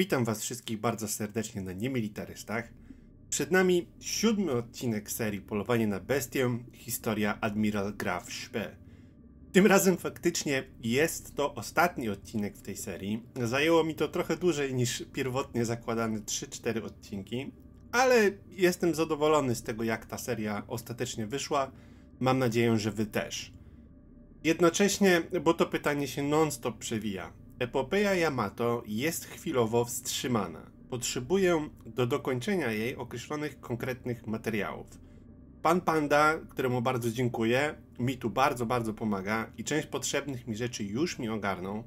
Witam Was wszystkich bardzo serdecznie na Niemilitarystach. Przed nami siódmy odcinek serii Polowanie na Bestię, historia Admiral Graf Spe. Tym razem faktycznie jest to ostatni odcinek w tej serii. Zajęło mi to trochę dłużej niż pierwotnie zakładane 3-4 odcinki, ale jestem zadowolony z tego jak ta seria ostatecznie wyszła. Mam nadzieję, że Wy też. Jednocześnie, bo to pytanie się non-stop przewija, Epopeja Yamato jest chwilowo wstrzymana. Potrzebuję do dokończenia jej określonych konkretnych materiałów. Pan Panda, któremu bardzo dziękuję, mi tu bardzo, bardzo pomaga i część potrzebnych mi rzeczy już mi ogarnął,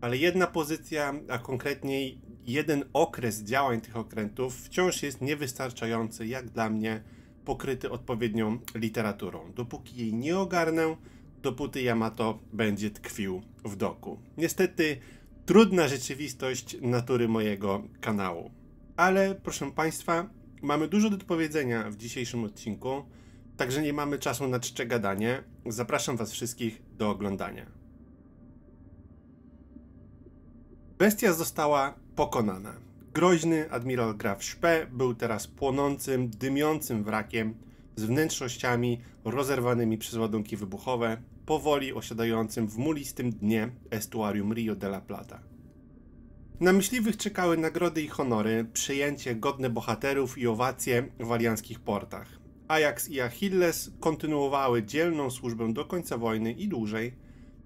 ale jedna pozycja, a konkretniej jeden okres działań tych okrętów wciąż jest niewystarczający, jak dla mnie, pokryty odpowiednią literaturą. Dopóki jej nie ogarnę, dopóty Yamato będzie tkwił w doku. Niestety trudna rzeczywistość natury mojego kanału. Ale proszę Państwa, mamy dużo do powiedzenia w dzisiejszym odcinku, także nie mamy czasu na czcze gadanie. Zapraszam Was wszystkich do oglądania. Bestia została pokonana. Groźny admiral Graf Szpe był teraz płonącym, dymiącym wrakiem z wnętrznościami rozerwanymi przez ładunki wybuchowe powoli osiadającym w mulistym dnie estuarium Rio de la Plata. Na myśliwych czekały nagrody i honory, przyjęcie godne bohaterów i owacje w alianckich portach. Ajax i Achilles kontynuowały dzielną służbę do końca wojny i dłużej,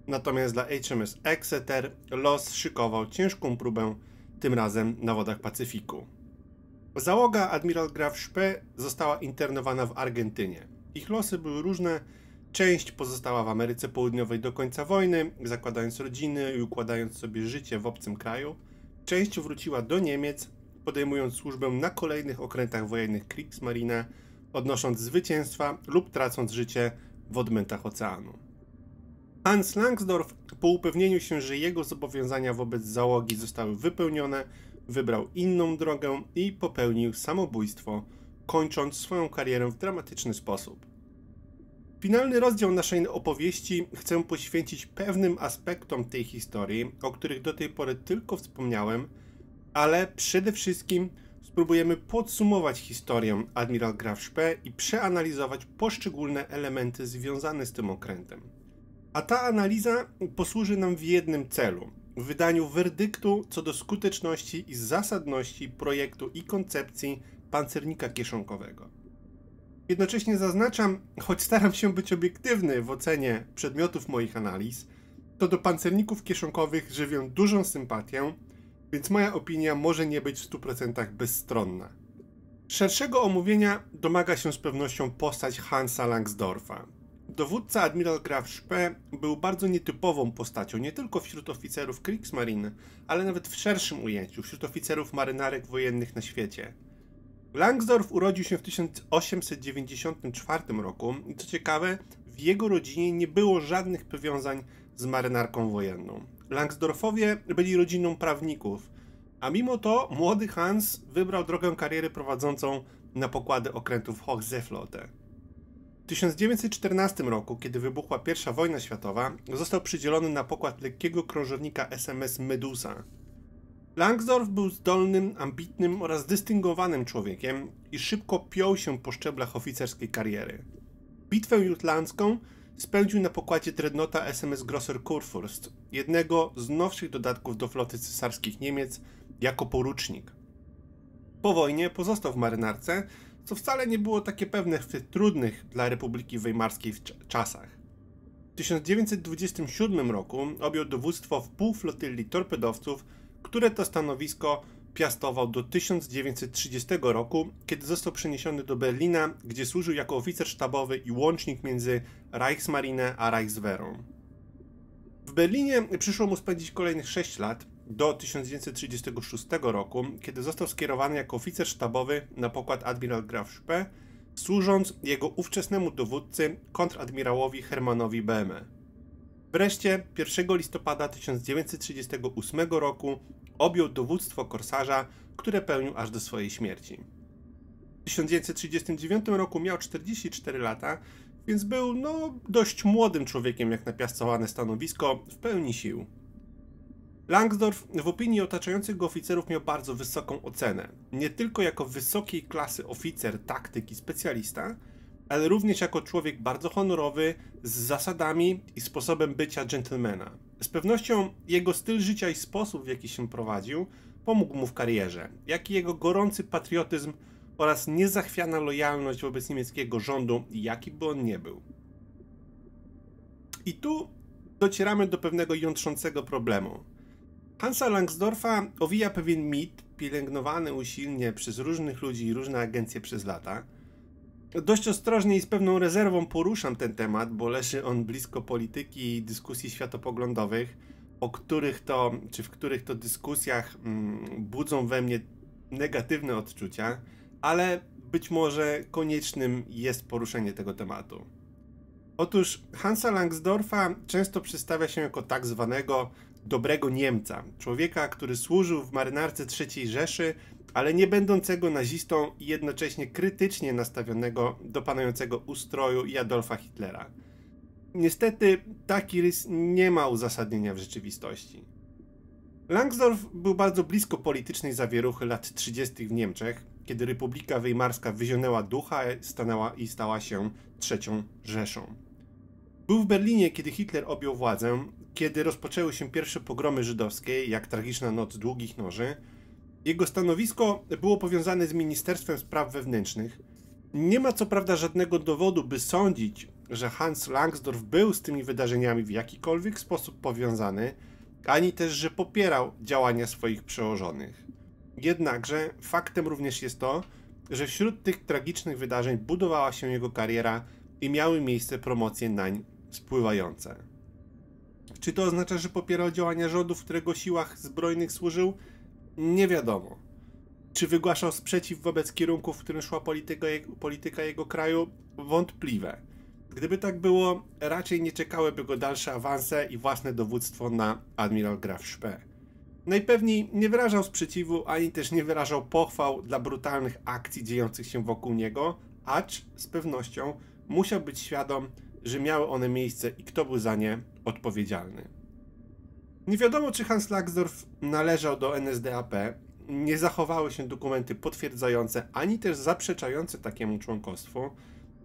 natomiast dla HMS Exeter los szykował ciężką próbę, tym razem na wodach Pacyfiku. Załoga admiral Graf Spee została internowana w Argentynie. Ich losy były różne, Część pozostała w Ameryce Południowej do końca wojny, zakładając rodziny i układając sobie życie w obcym kraju. Część wróciła do Niemiec, podejmując służbę na kolejnych okrętach wojennych Kriegsmarine, odnosząc zwycięstwa lub tracąc życie w odmętach oceanu. Hans Langsdorff, po upewnieniu się, że jego zobowiązania wobec załogi zostały wypełnione, wybrał inną drogę i popełnił samobójstwo, kończąc swoją karierę w dramatyczny sposób. Finalny rozdział naszej opowieści chcę poświęcić pewnym aspektom tej historii, o których do tej pory tylko wspomniałem, ale przede wszystkim spróbujemy podsumować historię Admiral Graf Spee i przeanalizować poszczególne elementy związane z tym okrętem. A ta analiza posłuży nam w jednym celu w wydaniu werdyktu co do skuteczności i zasadności projektu i koncepcji pancernika kieszonkowego. Jednocześnie zaznaczam, choć staram się być obiektywny w ocenie przedmiotów moich analiz, to do pancerników kieszonkowych żywię dużą sympatię, więc moja opinia może nie być w 100% bezstronna. Szerszego omówienia domaga się z pewnością postać Hansa Langsdorfa. Dowódca admiral Graf Spee był bardzo nietypową postacią nie tylko wśród oficerów Kriegsmarine, ale nawet w szerszym ujęciu wśród oficerów marynarek wojennych na świecie – Langsdorff urodził się w 1894 roku i co ciekawe, w jego rodzinie nie było żadnych powiązań z marynarką wojenną. Langsdorfowie byli rodziną prawników, a mimo to młody Hans wybrał drogę kariery prowadzącą na pokłady okrętów Hochseeflotte. W 1914 roku, kiedy wybuchła I wojna światowa, został przydzielony na pokład lekkiego krążownika SMS Medusa – Langsdorff był zdolnym, ambitnym oraz dystyngowanym człowiekiem i szybko piął się po szczeblach oficerskiej kariery. Bitwę jutlandzką spędził na pokładzie dreadnota SMS Grosser Kurfürst, jednego z nowszych dodatków do floty cesarskich Niemiec, jako porucznik. Po wojnie pozostał w marynarce, co wcale nie było takie pewne w tych trudnych dla Republiki Weimarskiej czasach. W 1927 roku objął dowództwo w półflotylii torpedowców które to stanowisko piastował do 1930 roku, kiedy został przeniesiony do Berlina, gdzie służył jako oficer sztabowy i łącznik między Reichsmarine a Reichswehrą. W Berlinie przyszło mu spędzić kolejnych 6 lat, do 1936 roku, kiedy został skierowany jako oficer sztabowy na pokład admiral Graf Spee, służąc jego ówczesnemu dowódcy kontradmirałowi Hermanowi Behme. Wreszcie 1 listopada 1938 roku objął dowództwo korsarza, które pełnił aż do swojej śmierci. W 1939 roku miał 44 lata, więc był no dość młodym człowiekiem jak na piastowane stanowisko, w pełni sił. Langsdorff w opinii otaczających go oficerów miał bardzo wysoką ocenę. Nie tylko jako wysokiej klasy oficer, taktyk i specjalista, ale również jako człowiek bardzo honorowy, z zasadami i sposobem bycia dżentelmena. Z pewnością jego styl życia i sposób, w jaki się prowadził, pomógł mu w karierze, jak i jego gorący patriotyzm oraz niezachwiana lojalność wobec niemieckiego rządu, jaki by on nie był. I tu docieramy do pewnego jątrzącego problemu. Hansa Langsdorfa owija pewien mit, pielęgnowany usilnie przez różnych ludzi i różne agencje przez lata – Dość ostrożnie i z pewną rezerwą poruszam ten temat, bo leży on blisko polityki i dyskusji światopoglądowych, o których to, czy w których to dyskusjach mm, budzą we mnie negatywne odczucia, ale być może koniecznym jest poruszenie tego tematu. Otóż Hansa Langsdorfa często przedstawia się jako tak zwanego dobrego Niemca, człowieka, który służył w marynarce III Rzeszy ale nie będącego nazistą i jednocześnie krytycznie nastawionego do panującego ustroju i Adolfa Hitlera. Niestety taki rys nie ma uzasadnienia w rzeczywistości. Langsdorff był bardzo blisko politycznej zawieruchy lat 30. w Niemczech, kiedy Republika Weimarska wyzionęła ducha stanęła i stała się trzecią Rzeszą. Był w Berlinie, kiedy Hitler objął władzę, kiedy rozpoczęły się pierwsze pogromy żydowskie, jak tragiczna noc długich noży – jego stanowisko było powiązane z Ministerstwem Spraw Wewnętrznych. Nie ma co prawda żadnego dowodu, by sądzić, że Hans Langsdorff był z tymi wydarzeniami w jakikolwiek sposób powiązany, ani też, że popierał działania swoich przełożonych. Jednakże faktem również jest to, że wśród tych tragicznych wydarzeń budowała się jego kariera i miały miejsce promocje nań spływające. Czy to oznacza, że popierał działania rządu, w którego siłach zbrojnych służył? Nie wiadomo. Czy wygłaszał sprzeciw wobec kierunku, w którym szła polityka, polityka jego kraju? Wątpliwe. Gdyby tak było, raczej nie czekałyby go dalsze awanse i własne dowództwo na admiral Graf Spee. Najpewniej nie wyrażał sprzeciwu, ani też nie wyrażał pochwał dla brutalnych akcji dziejących się wokół niego, acz z pewnością musiał być świadom, że miały one miejsce i kto był za nie odpowiedzialny. Nie wiadomo, czy Hans Langsdorff należał do NSDAP. Nie zachowały się dokumenty potwierdzające ani też zaprzeczające takiemu członkostwu,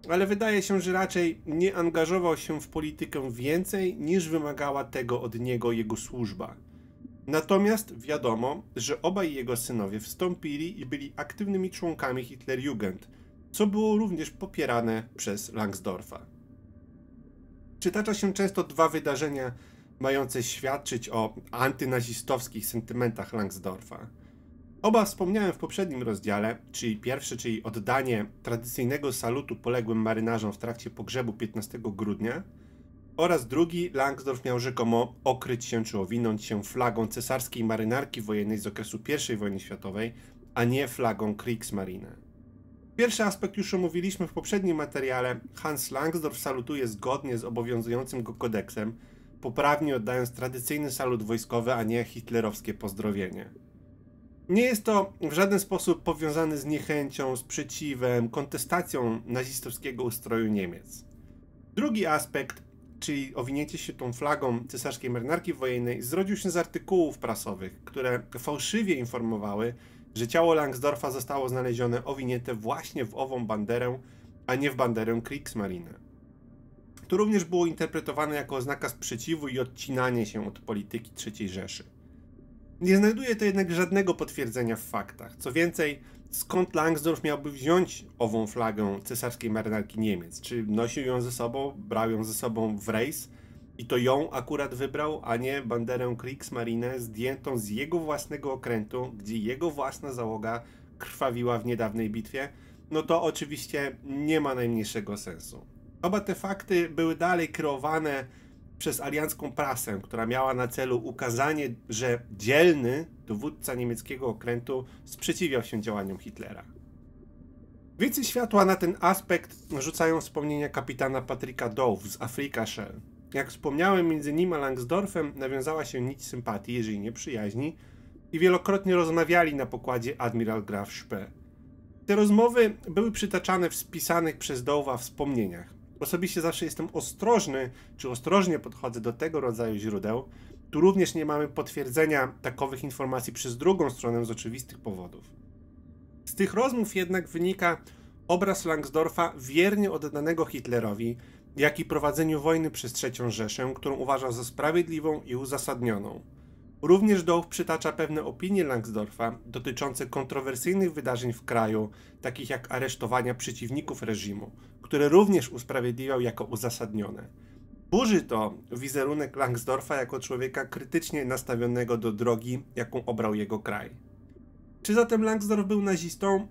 ale wydaje się, że raczej nie angażował się w politykę więcej niż wymagała tego od niego jego służba. Natomiast wiadomo, że obaj jego synowie wstąpili i byli aktywnymi członkami Hitlerjugend, co było również popierane przez Langsdorfa. Czytacza się często dwa wydarzenia mające świadczyć o antynazistowskich sentymentach Langsdorfa. Oba wspomniałem w poprzednim rozdziale, czyli pierwszy, czyli oddanie tradycyjnego salutu poległym marynarzom w trakcie pogrzebu 15 grudnia, oraz drugi Langsdorf miał rzekomo okryć się czy owinąć się flagą cesarskiej marynarki wojennej z okresu I wojny światowej, a nie flagą Kriegsmarine. Pierwszy aspekt już omówiliśmy w poprzednim materiale. Hans Langsdorf salutuje zgodnie z obowiązującym go kodeksem, poprawnie oddając tradycyjny salut wojskowy, a nie hitlerowskie pozdrowienie. Nie jest to w żaden sposób powiązane z niechęcią, sprzeciwem, kontestacją nazistowskiego ustroju Niemiec. Drugi aspekt, czyli owinięcie się tą flagą cesarskiej marynarki wojennej, zrodził się z artykułów prasowych, które fałszywie informowały, że ciało Langsdorfa zostało znalezione owinięte właśnie w ową banderę, a nie w banderę Kriegsmarine. To również było interpretowane jako oznaka sprzeciwu i odcinanie się od polityki III Rzeszy. Nie znajduje to jednak żadnego potwierdzenia w faktach. Co więcej, skąd Langsdorff miałby wziąć ową flagę cesarskiej marynarki Niemiec? Czy nosił ją ze sobą, brał ją ze sobą w rejs i to ją akurat wybrał, a nie banderę Kriegsmarine zdjętą z jego własnego okrętu, gdzie jego własna załoga krwawiła w niedawnej bitwie? No to oczywiście nie ma najmniejszego sensu. Oba te fakty były dalej kreowane przez aliancką prasę, która miała na celu ukazanie, że dzielny dowódca niemieckiego okrętu sprzeciwiał się działaniom Hitlera. Więcej światła na ten aspekt rzucają wspomnienia kapitana Patryka Dow z Afrika Shell. Jak wspomniałem, między nim a Langsdorfem nawiązała się nić sympatii, jeżeli nie przyjaźni, i wielokrotnie rozmawiali na pokładzie admiral Graf Spee. Te rozmowy były przytaczane w spisanych przez Dowa wspomnieniach. Osobiście zawsze jestem ostrożny, czy ostrożnie podchodzę do tego rodzaju źródeł. Tu również nie mamy potwierdzenia takowych informacji przez drugą stronę z oczywistych powodów. Z tych rozmów jednak wynika obraz Langsdorfa wiernie oddanego Hitlerowi, jak i prowadzeniu wojny przez III Rzeszę, którą uważał za sprawiedliwą i uzasadnioną. Również Dołch przytacza pewne opinie Langsdorfa dotyczące kontrowersyjnych wydarzeń w kraju, takich jak aresztowania przeciwników reżimu, które również usprawiedliwiał jako uzasadnione. Burzy to wizerunek Langsdorfa jako człowieka krytycznie nastawionego do drogi, jaką obrał jego kraj. Czy zatem Langsdorf był nazistą?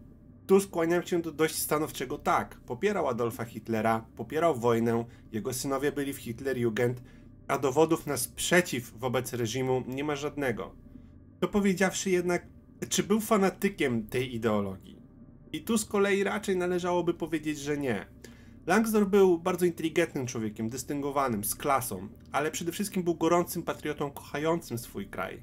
Tu skłaniam się do dość stanowczego tak. Popierał Adolfa Hitlera, popierał wojnę, jego synowie byli w Hitlerjugend, a dowodów na sprzeciw wobec reżimu nie ma żadnego. To powiedziawszy jednak, czy był fanatykiem tej ideologii? I tu z kolei raczej należałoby powiedzieć, że nie. Langsdorff był bardzo inteligentnym człowiekiem, dystyngowanym, z klasą, ale przede wszystkim był gorącym patriotą kochającym swój kraj.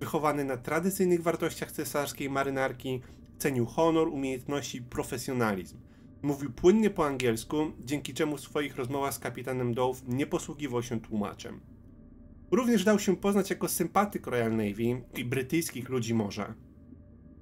Wychowany na tradycyjnych wartościach cesarskiej marynarki, cenił honor, umiejętności i profesjonalizm. Mówił płynnie po angielsku, dzięki czemu w swoich rozmowach z kapitanem Dow nie posługiwał się tłumaczem. Również dał się poznać jako sympatyk Royal Navy i brytyjskich ludzi morza.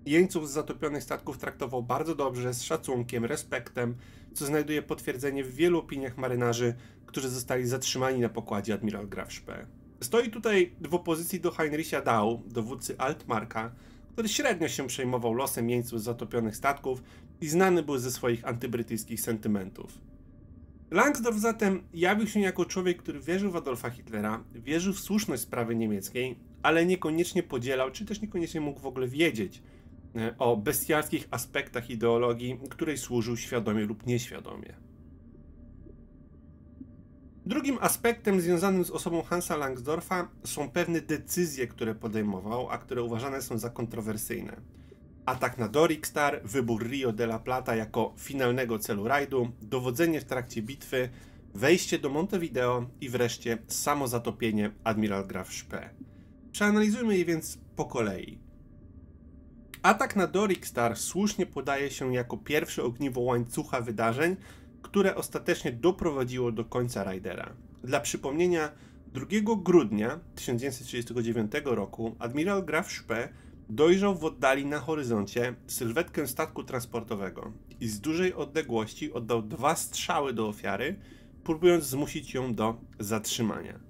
Jeńców z zatopionych statków traktował bardzo dobrze, z szacunkiem, respektem, co znajduje potwierdzenie w wielu opiniach marynarzy, którzy zostali zatrzymani na pokładzie admiral Graf Spee. Stoi tutaj w opozycji do Heinricha Dau, dowódcy Altmarka, który średnio się przejmował losem jeńców z zatopionych statków i znany był ze swoich antybrytyjskich sentymentów. Langsdorff zatem jawił się jako człowiek, który wierzył w Adolfa Hitlera, wierzył w słuszność sprawy niemieckiej, ale niekoniecznie podzielał, czy też niekoniecznie mógł w ogóle wiedzieć e, o bestialskich aspektach ideologii, której służył świadomie lub nieświadomie. Drugim aspektem związanym z osobą Hansa Langsdorfa są pewne decyzje, które podejmował, a które uważane są za kontrowersyjne. Atak na Dorikstar, wybór Rio de la Plata jako finalnego celu rajdu, dowodzenie w trakcie bitwy, wejście do Montevideo i wreszcie samo zatopienie Admiral Graf Spee. Przeanalizujmy je więc po kolei. Atak na Dorikstar słusznie podaje się jako pierwsze ogniwo łańcucha wydarzeń, które ostatecznie doprowadziło do końca Raidera. Dla przypomnienia, 2 grudnia 1939 roku admiral Graf Spee Dojrzał w oddali na horyzoncie sylwetkę statku transportowego i z dużej odległości oddał dwa strzały do ofiary, próbując zmusić ją do zatrzymania.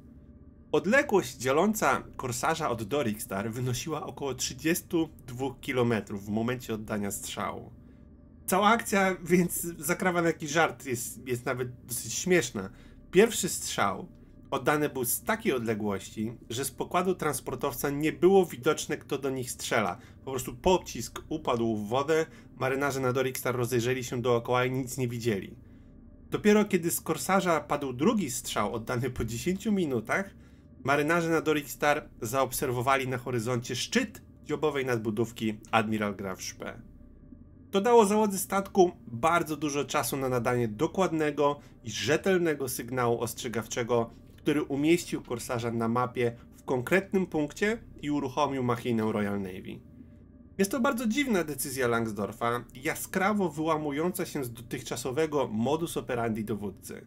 Odległość dzieląca korsarza od Dorikstar wynosiła około 32 km w momencie oddania strzału. Cała akcja, więc zakrawa na jakiś żart, jest, jest nawet dosyć śmieszna. Pierwszy strzał Oddany był z takiej odległości, że z pokładu transportowca nie było widoczne, kto do nich strzela. Po prostu pocisk upadł w wodę, marynarze na Dorikstar rozejrzeli się dookoła i nic nie widzieli. Dopiero kiedy z korsarza padł drugi strzał, oddany po 10 minutach, marynarze na Dorikstar zaobserwowali na horyzoncie szczyt dziobowej nadbudówki Admiral Graf Spee. To dało załodze statku bardzo dużo czasu na nadanie dokładnego i rzetelnego sygnału ostrzegawczego który umieścił korsarza na mapie w konkretnym punkcie i uruchomił machinę Royal Navy. Jest to bardzo dziwna decyzja Langsdorfa, jaskrawo wyłamująca się z dotychczasowego modus operandi dowódcy.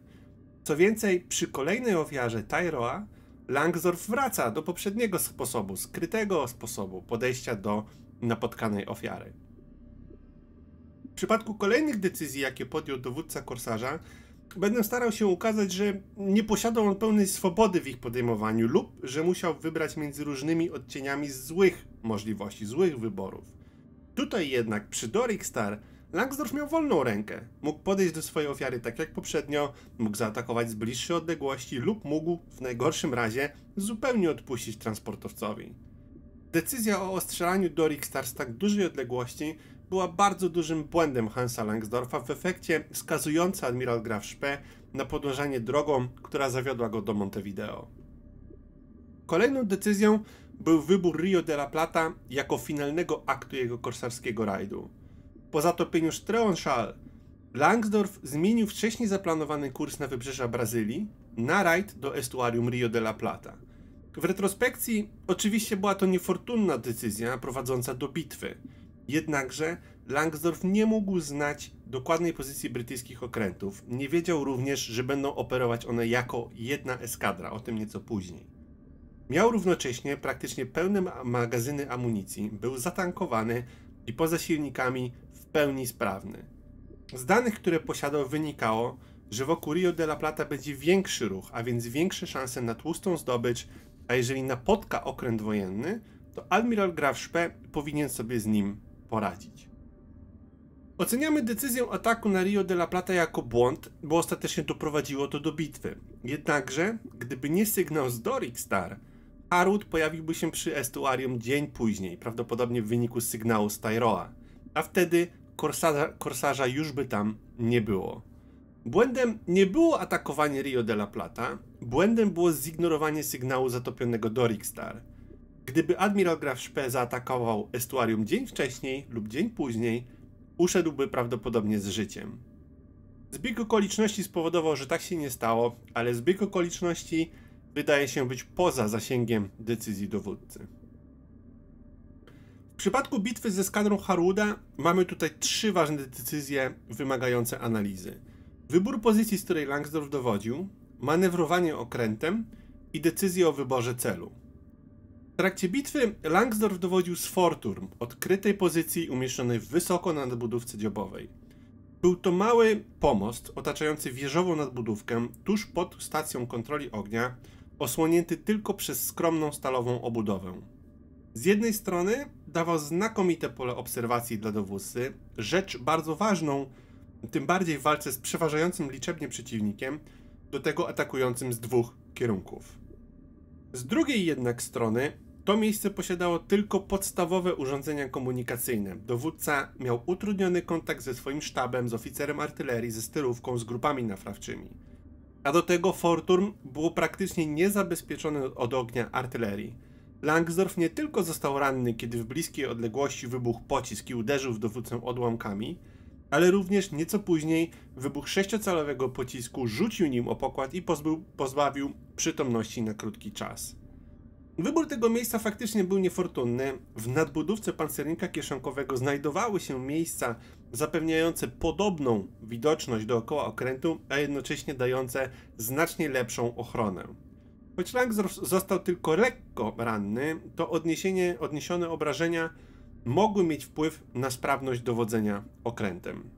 Co więcej, przy kolejnej ofiarze Tyroa Langsdorf wraca do poprzedniego sposobu, skrytego sposobu podejścia do napotkanej ofiary. W przypadku kolejnych decyzji, jakie podjął dowódca korsarza, będę starał się ukazać, że nie posiadał on pełnej swobody w ich podejmowaniu lub że musiał wybrać między różnymi odcieniami złych możliwości, złych wyborów. Tutaj jednak przy Doric Star Langsdorff miał wolną rękę. Mógł podejść do swojej ofiary tak jak poprzednio, mógł zaatakować z bliższej odległości lub mógł w najgorszym razie zupełnie odpuścić transportowcowi. Decyzja o ostrzelaniu Doric Star z tak dużej odległości była bardzo dużym błędem Hansa Langsdorfa, w efekcie skazująca admiral Graf Spee na podążanie drogą, która zawiodła go do Montevideo. Kolejną decyzją był wybór Rio de la Plata jako finalnego aktu jego korsarskiego rajdu. Po zatopieniu Streonschal Langsdorf zmienił wcześniej zaplanowany kurs na wybrzeża Brazylii na rajd do estuarium Rio de la Plata. W retrospekcji oczywiście była to niefortunna decyzja prowadząca do bitwy – Jednakże Langsdorff nie mógł znać dokładnej pozycji brytyjskich okrętów. Nie wiedział również, że będą operować one jako jedna eskadra, o tym nieco później. Miał równocześnie praktycznie pełne magazyny amunicji, był zatankowany i poza silnikami w pełni sprawny. Z danych, które posiadał, wynikało, że wokół Rio de la Plata będzie większy ruch, a więc większe szanse na tłustą zdobycz, a jeżeli napotka okręt wojenny, to admiral Graf Spee powinien sobie z nim poradzić. Oceniamy decyzję ataku na Rio de la Plata jako błąd, bo ostatecznie doprowadziło to do bitwy. Jednakże, gdyby nie sygnał z Doric Star, Harwood pojawiłby się przy estuarium dzień później, prawdopodobnie w wyniku sygnału z Tyroa, a wtedy korsarza, korsarza już by tam nie było. Błędem nie było atakowanie Rio de la Plata, błędem było zignorowanie sygnału zatopionego Doric Star – Gdyby admiral Graf Spee zaatakował estuarium dzień wcześniej lub dzień później, uszedłby prawdopodobnie z życiem. Zbieg okoliczności spowodował, że tak się nie stało, ale zbieg okoliczności wydaje się być poza zasięgiem decyzji dowódcy. W przypadku bitwy ze skadrą Haruda mamy tutaj trzy ważne decyzje wymagające analizy. Wybór pozycji, z której Langsdorff dowodził, manewrowanie okrętem i decyzję o wyborze celu. W trakcie bitwy Langsdorff dowodził z Forturm, odkrytej pozycji umieszczonej wysoko na nadbudówce dziobowej. Był to mały pomost otaczający wieżową nadbudówkę tuż pod stacją kontroli ognia, osłonięty tylko przez skromną stalową obudowę. Z jednej strony dawał znakomite pole obserwacji dla dowózcy, rzecz bardzo ważną, tym bardziej w walce z przeważającym liczebnie przeciwnikiem, do tego atakującym z dwóch kierunków. Z drugiej jednak strony to miejsce posiadało tylko podstawowe urządzenia komunikacyjne. Dowódca miał utrudniony kontakt ze swoim sztabem, z oficerem artylerii, ze sterówką, z grupami naprawczymi. A do tego Forturm było praktycznie niezabezpieczony od ognia artylerii. Langsdorff nie tylko został ranny, kiedy w bliskiej odległości wybuchł pocisk i uderzył w dowódcę odłamkami, ale również nieco później wybuch sześciocalowego pocisku rzucił nim o pokład i pozbył, pozbawił przytomności na krótki czas. Wybór tego miejsca faktycznie był niefortunny. W nadbudówce pancernika kieszonkowego znajdowały się miejsca zapewniające podobną widoczność dookoła okrętu, a jednocześnie dające znacznie lepszą ochronę. Choć Lang został tylko lekko ranny, to odniesienie, odniesione obrażenia mogły mieć wpływ na sprawność dowodzenia okrętem.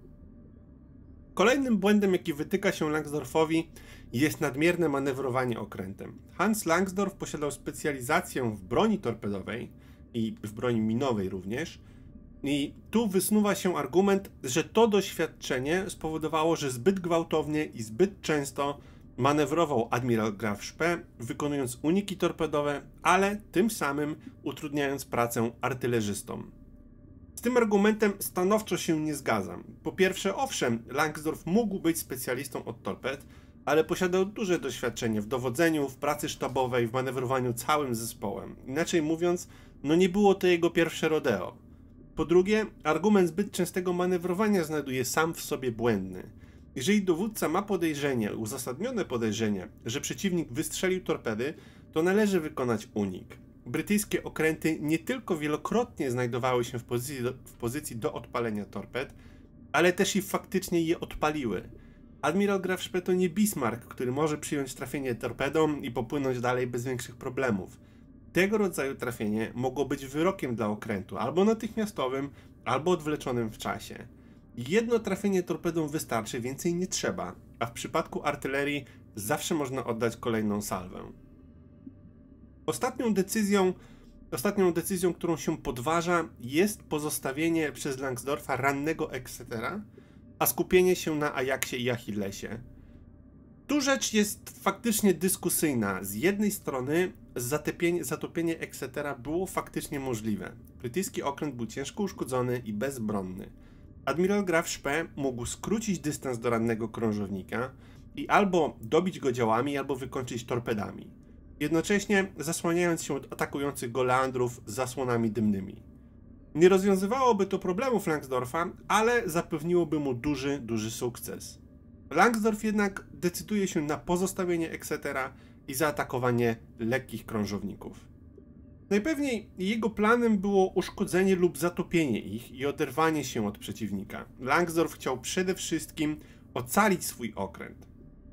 Kolejnym błędem, jaki wytyka się Langsdorfowi, jest nadmierne manewrowanie okrętem. Hans Langsdorff posiadał specjalizację w broni torpedowej i w broni minowej również. I tu wysnuwa się argument, że to doświadczenie spowodowało, że zbyt gwałtownie i zbyt często manewrował admiral Graf Spee, wykonując uniki torpedowe, ale tym samym utrudniając pracę artylerzystom. Z tym argumentem stanowczo się nie zgadzam. Po pierwsze, owszem, Langsdorff mógł być specjalistą od torped, ale posiadał duże doświadczenie w dowodzeniu, w pracy sztabowej, w manewrowaniu całym zespołem. Inaczej mówiąc, no nie było to jego pierwsze rodeo. Po drugie, argument zbyt częstego manewrowania znajduje sam w sobie błędny. Jeżeli dowódca ma podejrzenie, uzasadnione podejrzenie, że przeciwnik wystrzelił torpedy, to należy wykonać unik. Brytyjskie okręty nie tylko wielokrotnie znajdowały się w pozycji do, w pozycji do odpalenia torped, ale też i faktycznie je odpaliły. Admiral Graf Szpeto nie Bismarck, który może przyjąć trafienie torpedą i popłynąć dalej bez większych problemów. Tego rodzaju trafienie mogło być wyrokiem dla okrętu, albo natychmiastowym, albo odwleczonym w czasie. Jedno trafienie torpedą wystarczy, więcej nie trzeba, a w przypadku artylerii zawsze można oddać kolejną salwę. Ostatnią decyzją, ostatnią decyzją, którą się podważa, jest pozostawienie przez Langsdorfa rannego Exetera, a skupienie się na Ajaxie i Achillesie. Tu rzecz jest faktycznie dyskusyjna. Z jednej strony zatopienie Exetera było faktycznie możliwe. Brytyjski okręt był ciężko uszkodzony i bezbronny. Admiral Graf Spee mógł skrócić dystans do rannego krążownika i albo dobić go działami, albo wykończyć torpedami. Jednocześnie zasłaniając się od atakujących Goleandrów zasłonami dymnymi. Nie rozwiązywałoby to problemu Langsdorfa, ale zapewniłoby mu duży, duży sukces. Langsdorf jednak decyduje się na pozostawienie Exetera i zaatakowanie lekkich krążowników. Najpewniej jego planem było uszkodzenie lub zatopienie ich i oderwanie się od przeciwnika. Langsdorf chciał przede wszystkim ocalić swój okręt.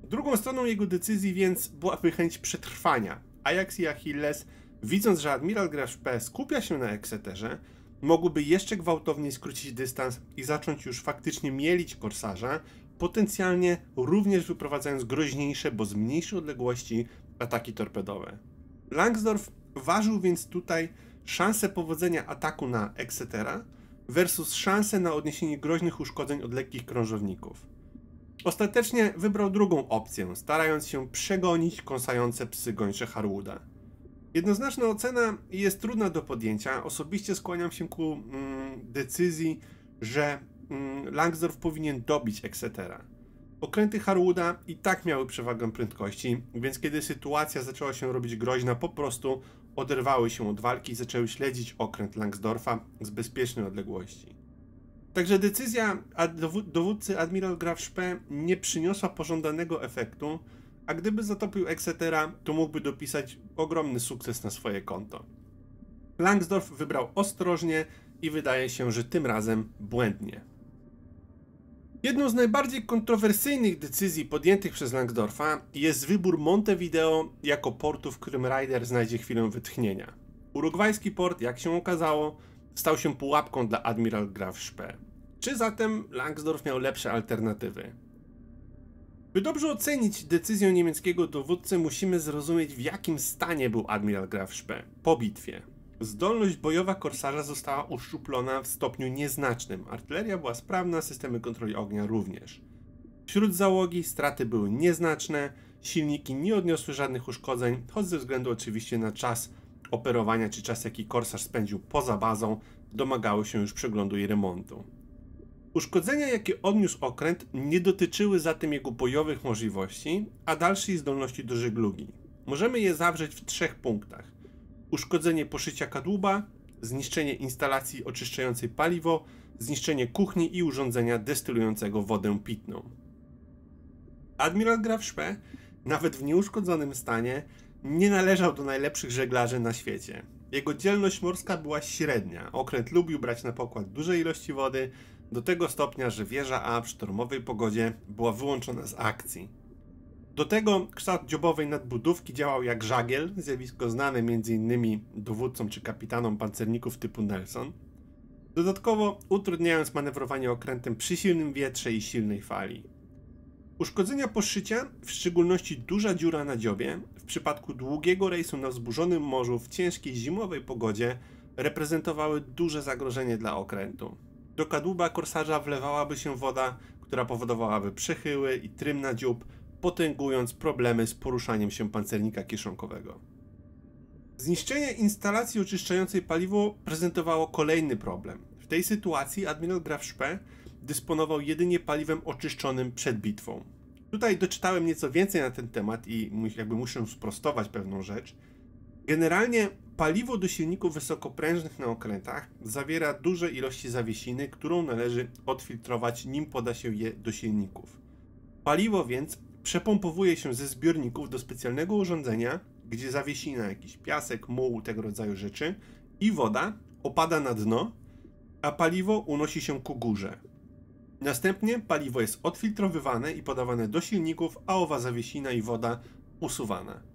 Drugą stroną jego decyzji więc byłaby chęć przetrwania. Ajax i Achilles, widząc, że admiral Graf P skupia się na Exeterze, mogłyby jeszcze gwałtowniej skrócić dystans i zacząć już faktycznie mielić korsarza, potencjalnie również wyprowadzając groźniejsze, bo z mniejszej odległości, ataki torpedowe. Langsdorff ważył więc tutaj szansę powodzenia ataku na Exetera versus szansę na odniesienie groźnych uszkodzeń od lekkich krążowników. Ostatecznie wybrał drugą opcję, starając się przegonić kąsające psy gończe Harwooda. Jednoznaczna ocena jest trudna do podjęcia. Osobiście skłaniam się ku mm, decyzji, że mm, Langsdorff powinien dobić Exetera. Okręty Harwooda i tak miały przewagę prędkości, więc kiedy sytuacja zaczęła się robić groźna, po prostu oderwały się od walki i zaczęły śledzić okręt Langsdorfa z bezpiecznej odległości. Także decyzja dowódcy admiral Graf Spee nie przyniosła pożądanego efektu, a gdyby zatopił Exetera, to mógłby dopisać ogromny sukces na swoje konto. Langsdorff wybrał ostrożnie i wydaje się, że tym razem błędnie. Jedną z najbardziej kontrowersyjnych decyzji podjętych przez Langsdorfa jest wybór Montevideo jako portu, w którym Ryder znajdzie chwilę wytchnienia. Urugwajski port, jak się okazało, stał się pułapką dla Admiral Graf Spee. Czy zatem Langsdorff miał lepsze alternatywy? By dobrze ocenić decyzję niemieckiego dowódcy, musimy zrozumieć w jakim stanie był admiral Graf Spee po bitwie. Zdolność bojowa korsarza została uszczuplona w stopniu nieznacznym. Artyleria była sprawna, systemy kontroli ognia również. Wśród załogi straty były nieznaczne, silniki nie odniosły żadnych uszkodzeń, choć ze względu oczywiście na czas operowania czy czas jaki korsarz spędził poza bazą, domagały się już przeglądu i remontu. Uszkodzenia, jakie odniósł okręt, nie dotyczyły zatem jego bojowych możliwości, a dalszej zdolności do żeglugi. Możemy je zawrzeć w trzech punktach: uszkodzenie poszycia kadłuba, zniszczenie instalacji oczyszczającej paliwo, zniszczenie kuchni i urządzenia destylującego wodę pitną. Admiral Graf Szpe, nawet w nieuszkodzonym stanie, nie należał do najlepszych żeglarzy na świecie. Jego dzielność morska była średnia. Okręt lubił brać na pokład duże ilości wody, do tego stopnia, że wieża A w sztormowej pogodzie była wyłączona z akcji. Do tego kształt dziobowej nadbudówki działał jak żagiel, zjawisko znane m.in. dowódcom czy kapitanom pancerników typu Nelson, dodatkowo utrudniając manewrowanie okrętem przy silnym wietrze i silnej fali. Uszkodzenia poszycia, w szczególności duża dziura na dziobie, w przypadku długiego rejsu na wzburzonym morzu w ciężkiej zimowej pogodzie, reprezentowały duże zagrożenie dla okrętu. Do kadłuba korsarza wlewałaby się woda, która powodowałaby przechyły i trym na dziób, potęgując problemy z poruszaniem się pancernika kieszonkowego. Zniszczenie instalacji oczyszczającej paliwo prezentowało kolejny problem. W tej sytuacji admiral Graf Spee dysponował jedynie paliwem oczyszczonym przed bitwą. Tutaj doczytałem nieco więcej na ten temat i jakby muszę sprostować pewną rzecz – Generalnie paliwo do silników wysokoprężnych na okrętach zawiera duże ilości zawiesiny, którą należy odfiltrować nim poda się je do silników. Paliwo więc przepompowuje się ze zbiorników do specjalnego urządzenia, gdzie zawiesina jakiś piasek, muł, tego rodzaju rzeczy i woda opada na dno, a paliwo unosi się ku górze. Następnie paliwo jest odfiltrowywane i podawane do silników, a owa zawiesina i woda usuwana.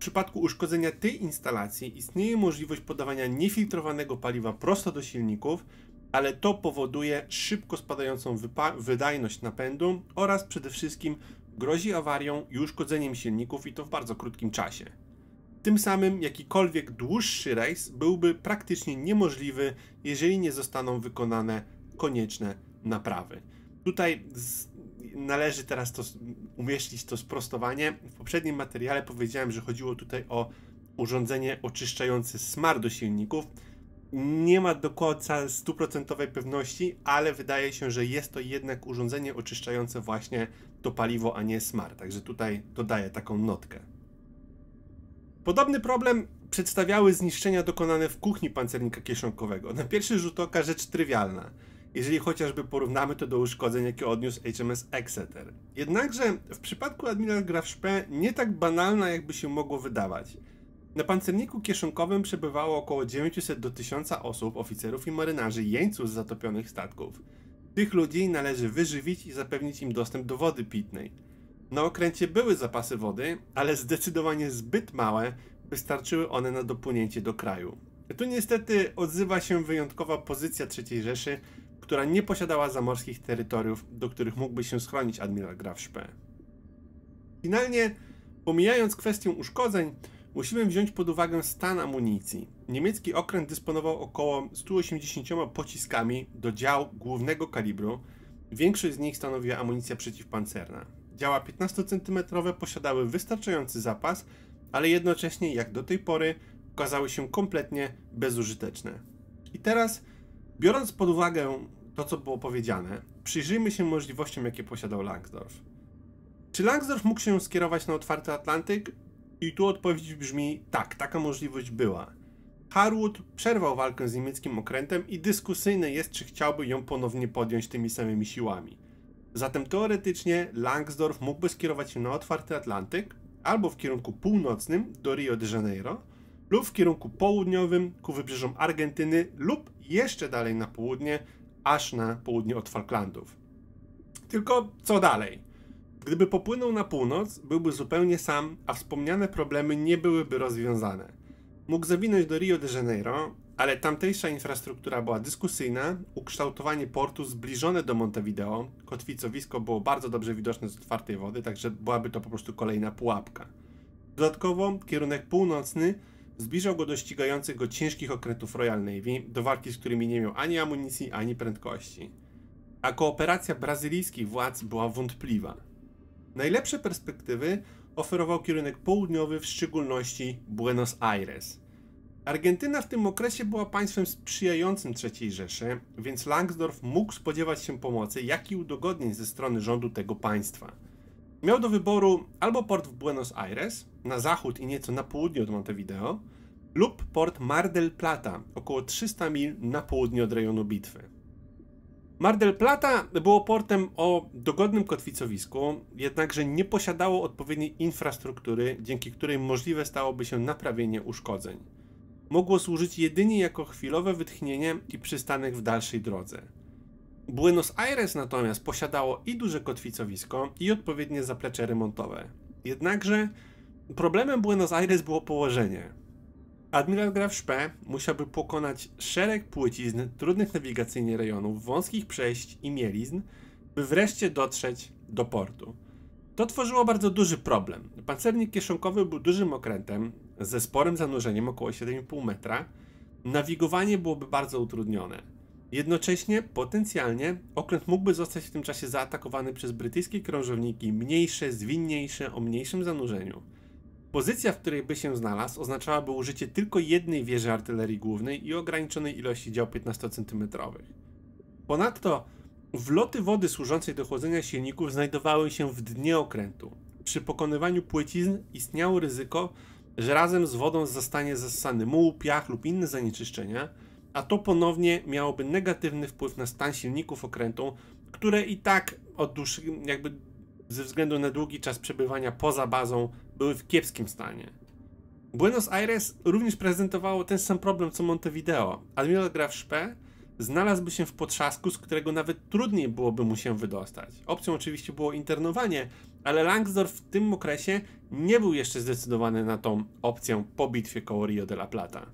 W przypadku uszkodzenia tej instalacji istnieje możliwość podawania niefiltrowanego paliwa prosto do silników, ale to powoduje szybko spadającą wydajność napędu oraz przede wszystkim grozi awarią i uszkodzeniem silników i to w bardzo krótkim czasie. Tym samym jakikolwiek dłuższy rejs byłby praktycznie niemożliwy, jeżeli nie zostaną wykonane konieczne naprawy. Tutaj z należy teraz to, umieścić to sprostowanie. W poprzednim materiale powiedziałem, że chodziło tutaj o urządzenie oczyszczające smar do silników. Nie ma do końca stuprocentowej pewności, ale wydaje się, że jest to jednak urządzenie oczyszczające właśnie to paliwo, a nie smar. Także tutaj dodaję taką notkę. Podobny problem przedstawiały zniszczenia dokonane w kuchni pancernika kieszonkowego. Na pierwszy rzut oka rzecz trywialna – jeżeli chociażby porównamy to do uszkodzeń, jakie odniósł HMS Exeter. Jednakże w przypadku admiral Graf Spee nie tak banalna, jakby się mogło wydawać. Na pancerniku kieszonkowym przebywało około 900 do 1000 osób, oficerów i marynarzy, jeńców z zatopionych statków. Tych ludzi należy wyżywić i zapewnić im dostęp do wody pitnej. Na okręcie były zapasy wody, ale zdecydowanie zbyt małe, by starczyły one na dopłynięcie do kraju. Tu niestety odzywa się wyjątkowa pozycja III Rzeszy, która nie posiadała zamorskich terytoriów, do których mógłby się schronić admiral Graf Spee. Finalnie, pomijając kwestię uszkodzeń, musimy wziąć pod uwagę stan amunicji. Niemiecki okręt dysponował około 180 pociskami do dział głównego kalibru. Większość z nich stanowiła amunicja przeciwpancerna. Działa 15 cm posiadały wystarczający zapas, ale jednocześnie, jak do tej pory, okazały się kompletnie bezużyteczne. I teraz, biorąc pod uwagę to, co było powiedziane, przyjrzyjmy się możliwościom, jakie posiadał Langsdorff. Czy Langsdorff mógł się skierować na otwarty Atlantyk? I tu odpowiedź brzmi tak, taka możliwość była. Harwood przerwał walkę z niemieckim okrętem i dyskusyjne jest, czy chciałby ją ponownie podjąć tymi samymi siłami. Zatem teoretycznie Langsdorff mógłby skierować się na otwarty Atlantyk albo w kierunku północnym do Rio de Janeiro lub w kierunku południowym ku wybrzeżom Argentyny lub jeszcze dalej na południe aż na południe od Falklandów. Tylko co dalej? Gdyby popłynął na północ, byłby zupełnie sam, a wspomniane problemy nie byłyby rozwiązane. Mógł zawinąć do Rio de Janeiro, ale tamtejsza infrastruktura była dyskusyjna, ukształtowanie portu zbliżone do Montevideo, kotwicowisko było bardzo dobrze widoczne z otwartej wody, także byłaby to po prostu kolejna pułapka. Dodatkowo kierunek północny Zbliżał go do ścigających go ciężkich okrętów Royal Navy, do walki z którymi nie miał ani amunicji, ani prędkości. A kooperacja brazylijskich władz była wątpliwa. Najlepsze perspektywy oferował kierunek południowy, w szczególności Buenos Aires. Argentyna w tym okresie była państwem sprzyjającym III Rzeszy, więc Langsdorff mógł spodziewać się pomocy, jak i udogodnień ze strony rządu tego państwa. Miał do wyboru albo port w Buenos Aires, na zachód i nieco na południe od Montevideo, lub port Mar del Plata, około 300 mil na południe od rejonu bitwy. Mar del Plata było portem o dogodnym kotwicowisku, jednakże nie posiadało odpowiedniej infrastruktury, dzięki której możliwe stałoby się naprawienie uszkodzeń. Mogło służyć jedynie jako chwilowe wytchnienie i przystanek w dalszej drodze. Buenos Aires natomiast posiadało i duże kotwicowisko, i odpowiednie zaplecze remontowe. Jednakże problemem Buenos Aires było położenie. Admiral Graf Spee musiałby pokonać szereg płycizn, trudnych nawigacyjnie rejonów, wąskich przejść i mielizn, by wreszcie dotrzeć do portu. To tworzyło bardzo duży problem. Pancernik kieszonkowy był dużym okrętem, ze sporym zanurzeniem około 7,5 metra. Nawigowanie byłoby bardzo utrudnione. Jednocześnie potencjalnie okręt mógłby zostać w tym czasie zaatakowany przez brytyjskie krążowniki mniejsze, zwinniejsze, o mniejszym zanurzeniu. Pozycja, w której by się znalazł, oznaczałaby użycie tylko jednej wieży artylerii głównej i ograniczonej ilości dział 15 cm. Ponadto wloty wody służącej do chłodzenia silników znajdowały się w dnie okrętu. Przy pokonywaniu płycizn istniało ryzyko, że razem z wodą zostanie zasany muł, piach lub inne zanieczyszczenia, a to ponownie miałoby negatywny wpływ na stan silników okrętu, które i tak od dłuższych, jakby ze względu na długi czas przebywania poza bazą były w kiepskim stanie. Buenos Aires również prezentowało ten sam problem co Montevideo. Admiral Graf Spee znalazłby się w potrzasku, z którego nawet trudniej byłoby mu się wydostać. Opcją oczywiście było internowanie, ale Langsdorff w tym okresie nie był jeszcze zdecydowany na tą opcję po bitwie koło Rio de la Plata.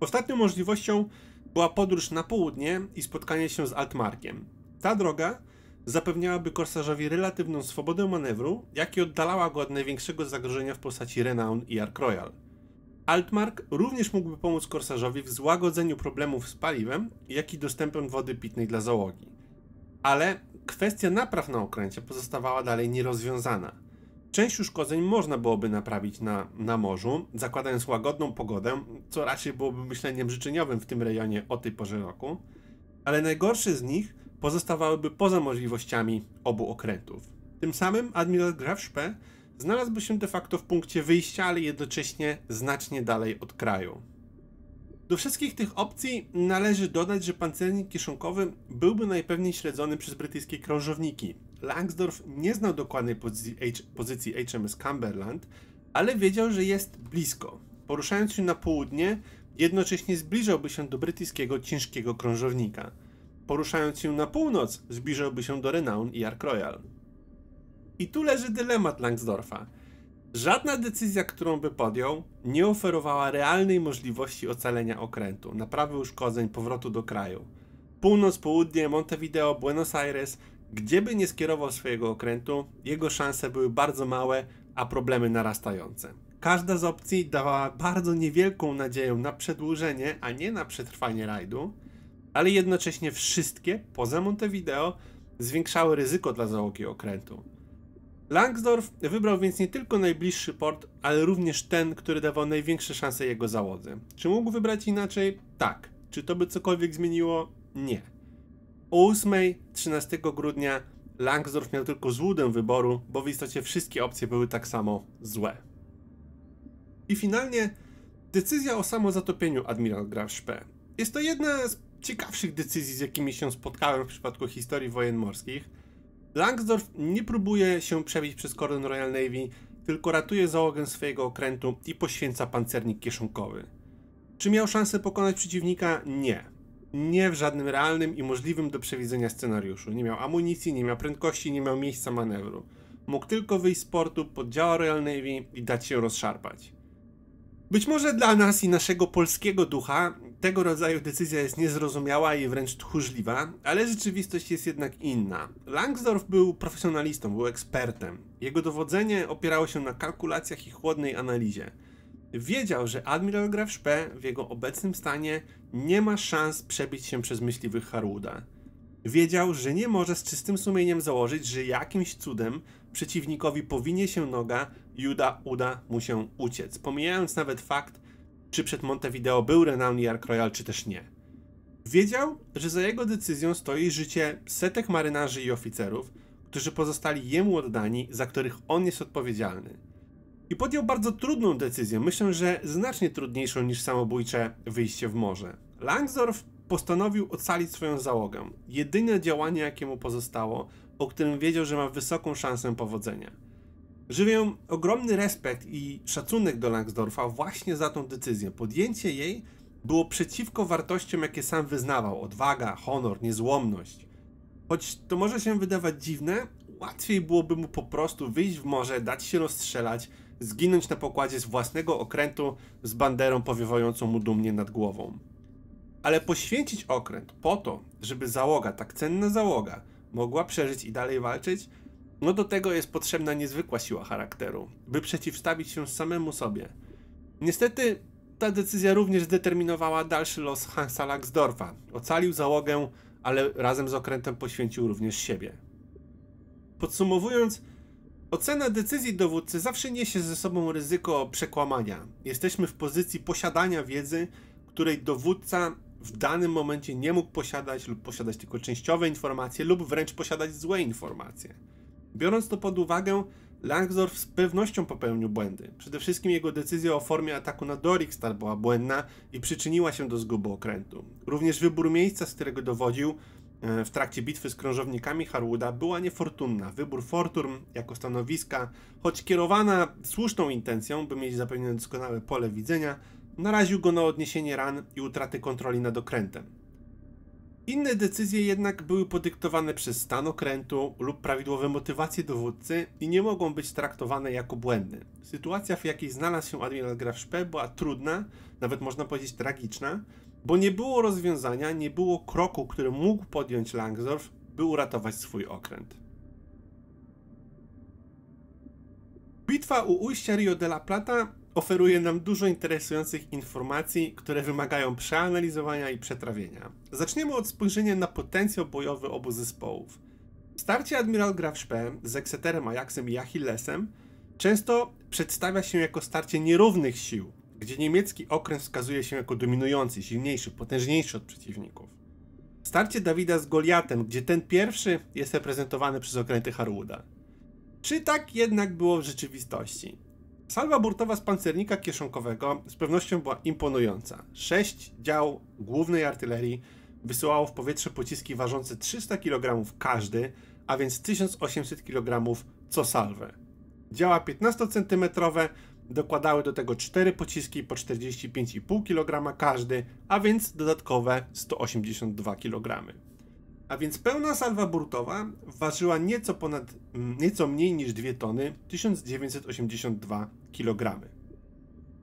Ostatnią możliwością była podróż na południe i spotkanie się z Altmarkiem. Ta droga zapewniałaby korsarzowi relatywną swobodę manewru, jak i oddalała go od największego zagrożenia w postaci Renown i Ark Royal. Altmark również mógłby pomóc korsarzowi w złagodzeniu problemów z paliwem, jak i dostępem wody pitnej dla załogi. Ale kwestia napraw na okręcie pozostawała dalej nierozwiązana – Część uszkodzeń można byłoby naprawić na, na morzu, zakładając łagodną pogodę, co raczej byłoby myśleniem życzeniowym w tym rejonie o tej porze roku, ale najgorsze z nich pozostawałyby poza możliwościami obu okrętów. Tym samym admiral Graf Spee znalazłby się de facto w punkcie wyjścia, ale jednocześnie znacznie dalej od kraju. Do wszystkich tych opcji należy dodać, że pancernik kieszonkowy byłby najpewniej śledzony przez brytyjskie krążowniki, Langsdorff nie znał dokładnej pozycji, HMS Cumberland, ale wiedział, że jest blisko. Poruszając się na południe, jednocześnie zbliżałby się do brytyjskiego ciężkiego krążownika. Poruszając się na północ, zbliżałby się do Renown i Ark Royal. I tu leży dylemat Langsdorfa. Żadna decyzja, którą by podjął, nie oferowała realnej możliwości ocalenia okrętu, naprawy uszkodzeń, powrotu do kraju. Północ, południe, Montevideo, Buenos Aires Gdzieby nie skierował swojego okrętu, jego szanse były bardzo małe, a problemy narastające. Każda z opcji dawała bardzo niewielką nadzieję na przedłużenie, a nie na przetrwanie rajdu, ale jednocześnie wszystkie, poza Montevideo, zwiększały ryzyko dla załogi okrętu. Langsdorff wybrał więc nie tylko najbliższy port, ale również ten, który dawał największe szanse jego załodze. Czy mógł wybrać inaczej? Tak. Czy to by cokolwiek zmieniło? Nie. O 8.13 grudnia Langsdorff miał tylko złudę wyboru, bo w istocie wszystkie opcje były tak samo złe. I finalnie decyzja o samozatopieniu admiral Graf Spee. Jest to jedna z ciekawszych decyzji, z jakimi się spotkałem w przypadku historii wojen morskich. Langsdorff nie próbuje się przebić przez kordon Royal Navy, tylko ratuje załogę swojego okrętu i poświęca pancernik kieszonkowy. Czy miał szansę pokonać przeciwnika? Nie nie w żadnym realnym i możliwym do przewidzenia scenariuszu. Nie miał amunicji, nie miał prędkości, nie miał miejsca manewru. Mógł tylko wyjść z portu, poddziała Royal Navy i dać się rozszarpać. Być może dla nas i naszego polskiego ducha tego rodzaju decyzja jest niezrozumiała i wręcz tchórzliwa, ale rzeczywistość jest jednak inna. Langsdorff był profesjonalistą, był ekspertem. Jego dowodzenie opierało się na kalkulacjach i chłodnej analizie. Wiedział, że admiral Graf Spee w jego obecnym stanie nie ma szans przebić się przez myśliwych Haruda. Wiedział, że nie może z czystym sumieniem założyć, że jakimś cudem przeciwnikowi powinie się noga i uda, uda mu się uciec, pomijając nawet fakt, czy przed Montevideo był Renan i Ark czy też nie. Wiedział, że za jego decyzją stoi życie setek marynarzy i oficerów, którzy pozostali jemu oddani, za których on jest odpowiedzialny. I podjął bardzo trudną decyzję, myślę, że znacznie trudniejszą niż samobójcze wyjście w morze. Langsdorff postanowił ocalić swoją załogę. Jedyne działanie, jakie mu pozostało, o którym wiedział, że ma wysoką szansę powodzenia. Żywię ogromny respekt i szacunek do Langsdorfa właśnie za tą decyzję. Podjęcie jej było przeciwko wartościom, jakie sam wyznawał: odwaga, honor, niezłomność. Choć to może się wydawać dziwne, łatwiej byłoby mu po prostu wyjść w morze, dać się rozstrzelać, zginąć na pokładzie z własnego okrętu z banderą powiewającą mu dumnie nad głową ale poświęcić okręt po to, żeby załoga, tak cenna załoga, mogła przeżyć i dalej walczyć, no do tego jest potrzebna niezwykła siła charakteru, by przeciwstawić się samemu sobie. Niestety ta decyzja również zdeterminowała dalszy los Hansa Laxdorfa. Ocalił załogę, ale razem z okrętem poświęcił również siebie. Podsumowując, ocena decyzji dowódcy zawsze niesie ze sobą ryzyko przekłamania. Jesteśmy w pozycji posiadania wiedzy, której dowódca w danym momencie nie mógł posiadać lub posiadać tylko częściowe informacje lub wręcz posiadać złe informacje. Biorąc to pod uwagę, Langsdorff z pewnością popełnił błędy. Przede wszystkim jego decyzja o formie ataku na Star była błędna i przyczyniła się do zguby okrętu. Również wybór miejsca, z którego dowodził e, w trakcie bitwy z krążownikami Harwooda była niefortunna. Wybór Forturm jako stanowiska, choć kierowana słuszną intencją, by mieć zapewnione doskonałe pole widzenia, naraził go na odniesienie ran i utratę kontroli nad okrętem. Inne decyzje jednak były podyktowane przez stan okrętu lub prawidłowe motywacje dowódcy i nie mogą być traktowane jako błędy. Sytuacja, w jakiej znalazł się admiral Graf Spee, była trudna, nawet można powiedzieć tragiczna, bo nie było rozwiązania, nie było kroku, który mógł podjąć Langsdorff, by uratować swój okręt. Bitwa u ujścia Rio de la Plata oferuje nam dużo interesujących informacji, które wymagają przeanalizowania i przetrawienia. Zaczniemy od spojrzenia na potencjał bojowy obu zespołów. Starcie admiral Graf Spee z Exeterem, Ajaxem i Achillesem często przedstawia się jako starcie nierównych sił, gdzie niemiecki okręt wskazuje się jako dominujący, silniejszy, potężniejszy od przeciwników. Starcie Dawida z Goliatem, gdzie ten pierwszy jest reprezentowany przez okręty Harwooda. Czy tak jednak było w rzeczywistości? Salwa burtowa z pancernika kieszonkowego z pewnością była imponująca. Sześć dział głównej artylerii wysyłało w powietrze pociski ważące 300 kg każdy, a więc 1800 kg co salwę. Działa 15 cm dokładały do tego 4 pociski po 45,5 kg każdy, a więc dodatkowe 182 kg. A więc pełna salwa burtowa ważyła nieco, ponad, nieco mniej niż 2 tony, 1982 kg.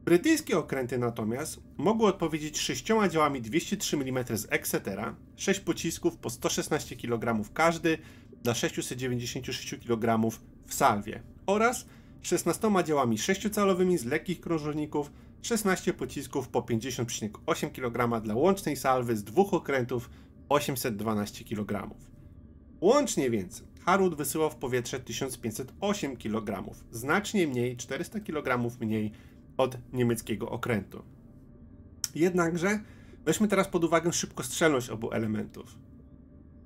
Brytyjskie okręty natomiast mogły odpowiedzieć sześcioma działami 203 mm z Exetera, 6 pocisków po 116 kg każdy dla 696 kg w salwie oraz 16 działami sześciocalowymi z lekkich krążowników, 16 pocisków po 50,8 kg dla łącznej salwy z dwóch okrętów 812 kg. Łącznie więc Harut wysyłał w powietrze 1508 kg, znacznie mniej, 400 kg mniej od niemieckiego okrętu. Jednakże weźmy teraz pod uwagę szybkostrzelność obu elementów.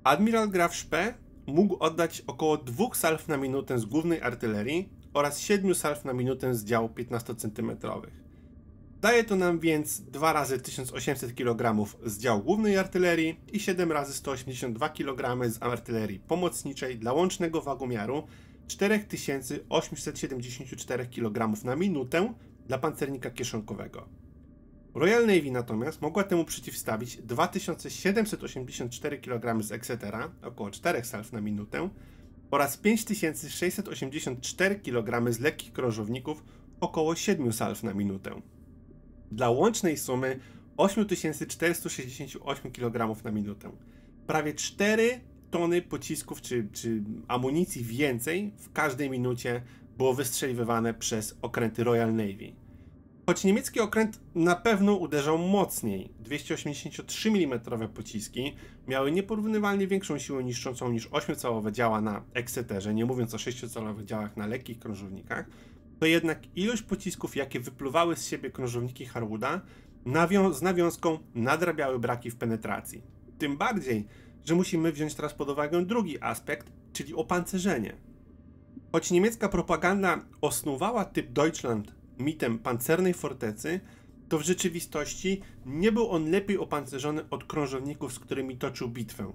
Admiral Graf Spee mógł oddać około 2 salw na minutę z głównej artylerii oraz 7 salw na minutę z działu 15 centymetrowych. Daje to nam więc 2 razy 1800 kg z działu głównej artylerii i 7 razy 182 kg z artylerii pomocniczej dla łącznego wagomiaru 4874 kg na minutę dla pancernika kieszonkowego. Royal Navy natomiast mogła temu przeciwstawić 2784 kg z Exetera, około 4 salw na minutę, oraz 5684 kg z lekkich krążowników, około 7 salw na minutę dla łącznej sumy 8468 kg na minutę. Prawie 4 tony pocisków czy, czy amunicji więcej w każdej minucie było wystrzeliwane przez okręty Royal Navy. Choć niemiecki okręt na pewno uderzał mocniej, 283 mm pociski miały nieporównywalnie większą siłę niszczącą niż 8-calowe działa na Exeterze, nie mówiąc o 6-calowych działach na lekkich krążownikach, to jednak ilość pocisków, jakie wypluwały z siebie krążowniki Harwooda, nawią z nawiązką nadrabiały braki w penetracji. Tym bardziej, że musimy wziąć teraz pod uwagę drugi aspekt, czyli opancerzenie. Choć niemiecka propaganda osnuwała typ Deutschland mitem pancernej fortecy, to w rzeczywistości nie był on lepiej opancerzony od krążowników, z którymi toczył bitwę.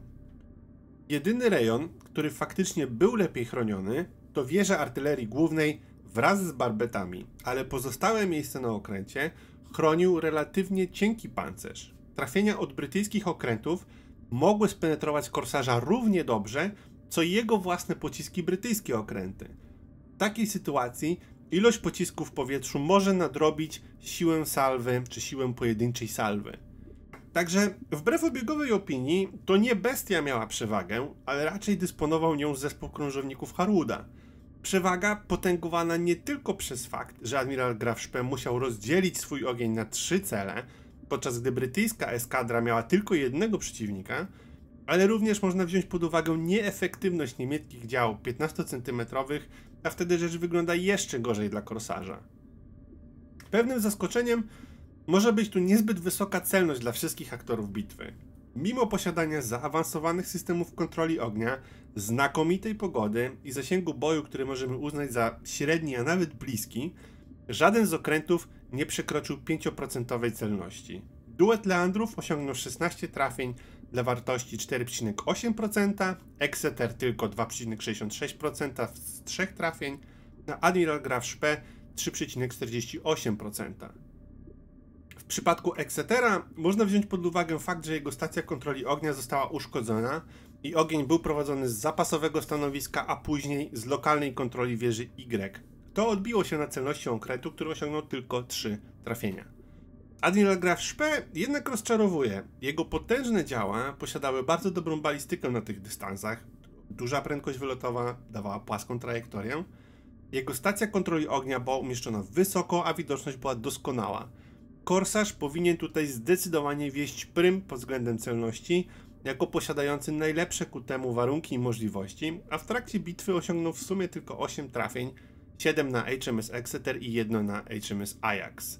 Jedyny rejon, który faktycznie był lepiej chroniony, to wieża artylerii głównej wraz z barbetami, ale pozostałe miejsce na okręcie chronił relatywnie cienki pancerz. Trafienia od brytyjskich okrętów mogły spenetrować korsarza równie dobrze, co jego własne pociski brytyjskie okręty. W takiej sytuacji ilość pocisków w powietrzu może nadrobić siłę salwy czy siłę pojedynczej salwy. Także wbrew obiegowej opinii to nie bestia miała przewagę, ale raczej dysponował nią zespół krążowników Haruda – Przewaga potęgowana nie tylko przez fakt, że admiral Graf Spee musiał rozdzielić swój ogień na trzy cele, podczas gdy brytyjska eskadra miała tylko jednego przeciwnika, ale również można wziąć pod uwagę nieefektywność niemieckich dział 15 cm, a wtedy rzecz wygląda jeszcze gorzej dla korsarza. Pewnym zaskoczeniem może być tu niezbyt wysoka celność dla wszystkich aktorów bitwy. Mimo posiadania zaawansowanych systemów kontroli ognia, znakomitej pogody i zasięgu boju, który możemy uznać za średni, a nawet bliski, żaden z okrętów nie przekroczył 5% celności. Duet Leandrów osiągnął 16 trafień dla wartości 4,8%, Exeter tylko 2,66% z 3 trafień, na Admiral Graf Spee 3,48%. W przypadku Exetera można wziąć pod uwagę fakt, że jego stacja kontroli ognia została uszkodzona i ogień był prowadzony z zapasowego stanowiska, a później z lokalnej kontroli wieży Y. To odbiło się na celności okrętu, który osiągnął tylko 3 trafienia. Admiral Graf Spee jednak rozczarowuje. Jego potężne działa posiadały bardzo dobrą balistykę na tych dystansach, duża prędkość wylotowa dawała płaską trajektorię. Jego stacja kontroli ognia była umieszczona wysoko, a widoczność była doskonała – Korsarz powinien tutaj zdecydowanie wieść prym pod względem celności, jako posiadający najlepsze ku temu warunki i możliwości, a w trakcie bitwy osiągnął w sumie tylko 8 trafień, 7 na HMS Exeter i 1 na HMS Ajax.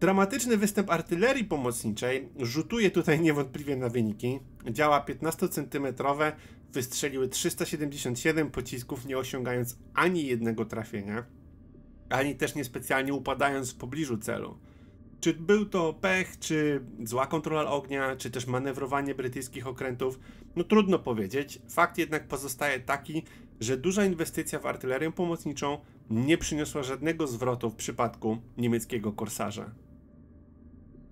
Dramatyczny występ artylerii pomocniczej rzutuje tutaj niewątpliwie na wyniki. Działa 15 cm wystrzeliły 377 pocisków, nie osiągając ani jednego trafienia, ani też niespecjalnie upadając w pobliżu celu czy był to pech, czy zła kontrola ognia, czy też manewrowanie brytyjskich okrętów, no trudno powiedzieć. Fakt jednak pozostaje taki, że duża inwestycja w artylerię pomocniczą nie przyniosła żadnego zwrotu w przypadku niemieckiego korsarza.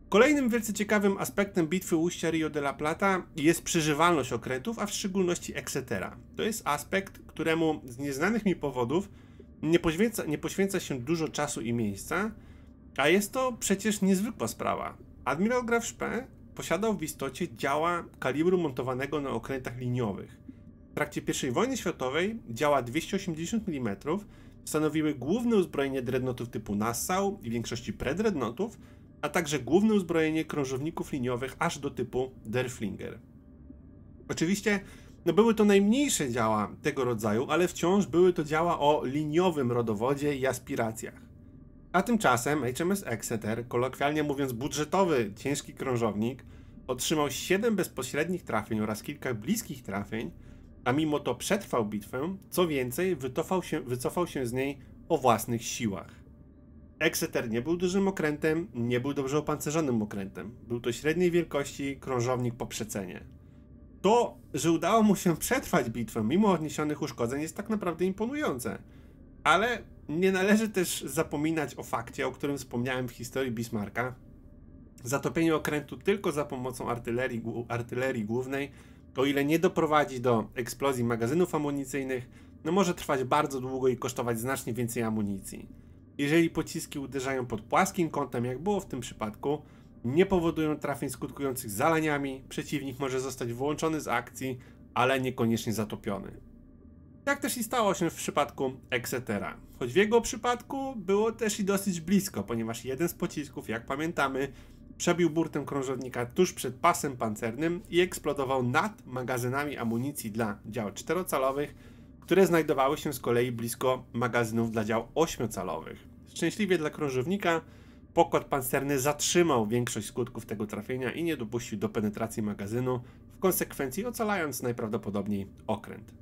Kolejnym wielce ciekawym aspektem bitwy ujścia Rio de la Plata jest przeżywalność okrętów, a w szczególności Exetera. To jest aspekt, któremu z nieznanych mi powodów nie poświęca, nie poświęca się dużo czasu i miejsca, a jest to przecież niezwykła sprawa. Admiral Graf Spee posiadał w istocie działa kalibru montowanego na okrętach liniowych. W trakcie I wojny światowej działa 280 mm stanowiły główne uzbrojenie dreadnoughtów typu Nassau i większości predreadnotów, a także główne uzbrojenie krążowników liniowych aż do typu Derflinger. Oczywiście no były to najmniejsze działa tego rodzaju, ale wciąż były to działa o liniowym rodowodzie i aspiracjach. A tymczasem HMS Exeter, kolokwialnie mówiąc budżetowy ciężki krążownik, otrzymał 7 bezpośrednich trafień oraz kilka bliskich trafień, a mimo to przetrwał bitwę, co więcej, wycofał się, wycofał się z niej o własnych siłach. Exeter nie był dużym okrętem, nie był dobrze opancerzonym okrętem. Był to średniej wielkości krążownik po przecenie. To, że udało mu się przetrwać bitwę mimo odniesionych uszkodzeń jest tak naprawdę imponujące. Ale nie należy też zapominać o fakcie, o którym wspomniałem w historii Bismarcka. Zatopienie okrętu tylko za pomocą artylerii, artylerii głównej, o ile nie doprowadzi do eksplozji magazynów amunicyjnych, no może trwać bardzo długo i kosztować znacznie więcej amunicji. Jeżeli pociski uderzają pod płaskim kątem, jak było w tym przypadku, nie powodują trafień skutkujących zalaniami, przeciwnik może zostać wyłączony z akcji, ale niekoniecznie zatopiony. Tak też i stało się w przypadku Exetera. Choć w jego przypadku było też i dosyć blisko, ponieważ jeden z pocisków, jak pamiętamy, przebił burtem krążownika tuż przed pasem pancernym i eksplodował nad magazynami amunicji dla dział 4-calowych, które znajdowały się z kolei blisko magazynów dla dział 8-calowych. Szczęśliwie dla krążownika pokład pancerny zatrzymał większość skutków tego trafienia i nie dopuścił do penetracji magazynu, w konsekwencji ocalając najprawdopodobniej okręt.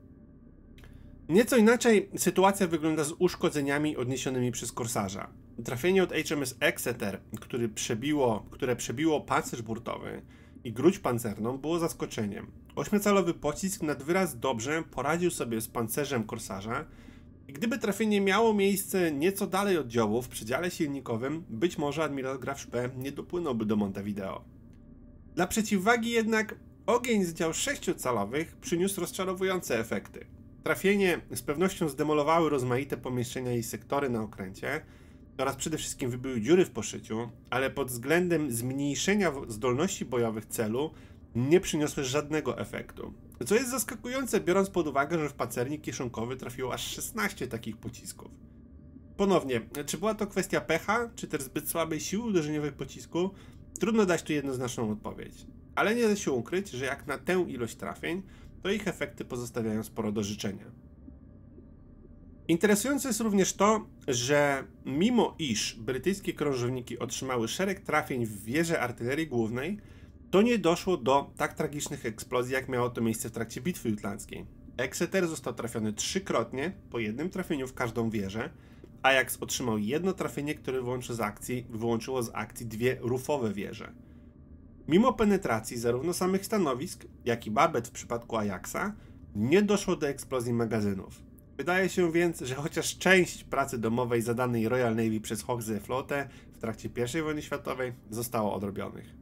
Nieco inaczej sytuacja wygląda z uszkodzeniami odniesionymi przez korsarza. Trafienie od HMS Exeter, który przebiło, które przebiło pancerz burtowy i gruć pancerną, było zaskoczeniem. Ośmiocalowy pocisk nad wyraz dobrze poradził sobie z pancerzem korsarza i gdyby trafienie miało miejsce nieco dalej od działu, w przedziale silnikowym, być może admiral Graf Spee nie dopłynąłby do Montevideo. Dla przeciwwagi jednak ogień z dział sześciocalowych przyniósł rozczarowujące efekty. Trafienie z pewnością zdemolowały rozmaite pomieszczenia i sektory na okręcie oraz przede wszystkim wybyły dziury w poszyciu, ale pod względem zmniejszenia zdolności bojowych celu nie przyniosły żadnego efektu. Co jest zaskakujące, biorąc pod uwagę, że w pacernik kieszonkowy trafiło aż 16 takich pocisków. Ponownie, czy była to kwestia pecha, czy też zbyt słabej siły uderzeniowej pocisku, trudno dać tu jednoznaczną odpowiedź. Ale nie da się ukryć, że jak na tę ilość trafień, to ich efekty pozostawiają sporo do życzenia. Interesujące jest również to, że mimo iż brytyjskie krążowniki otrzymały szereg trafień w wieże artylerii głównej, to nie doszło do tak tragicznych eksplozji, jak miało to miejsce w trakcie bitwy jutlandzkiej. Exeter został trafiony trzykrotnie, po jednym trafieniu w każdą wieżę. Ajax otrzymał jedno trafienie, które wyłączył z akcji, wyłączyło z akcji dwie rufowe wieże. Mimo penetracji zarówno samych stanowisk, jak i babet w przypadku Ajaxa, nie doszło do eksplozji magazynów. Wydaje się więc, że chociaż część pracy domowej zadanej Royal Navy przez Hoxie flotę w trakcie I wojny światowej zostało odrobionych.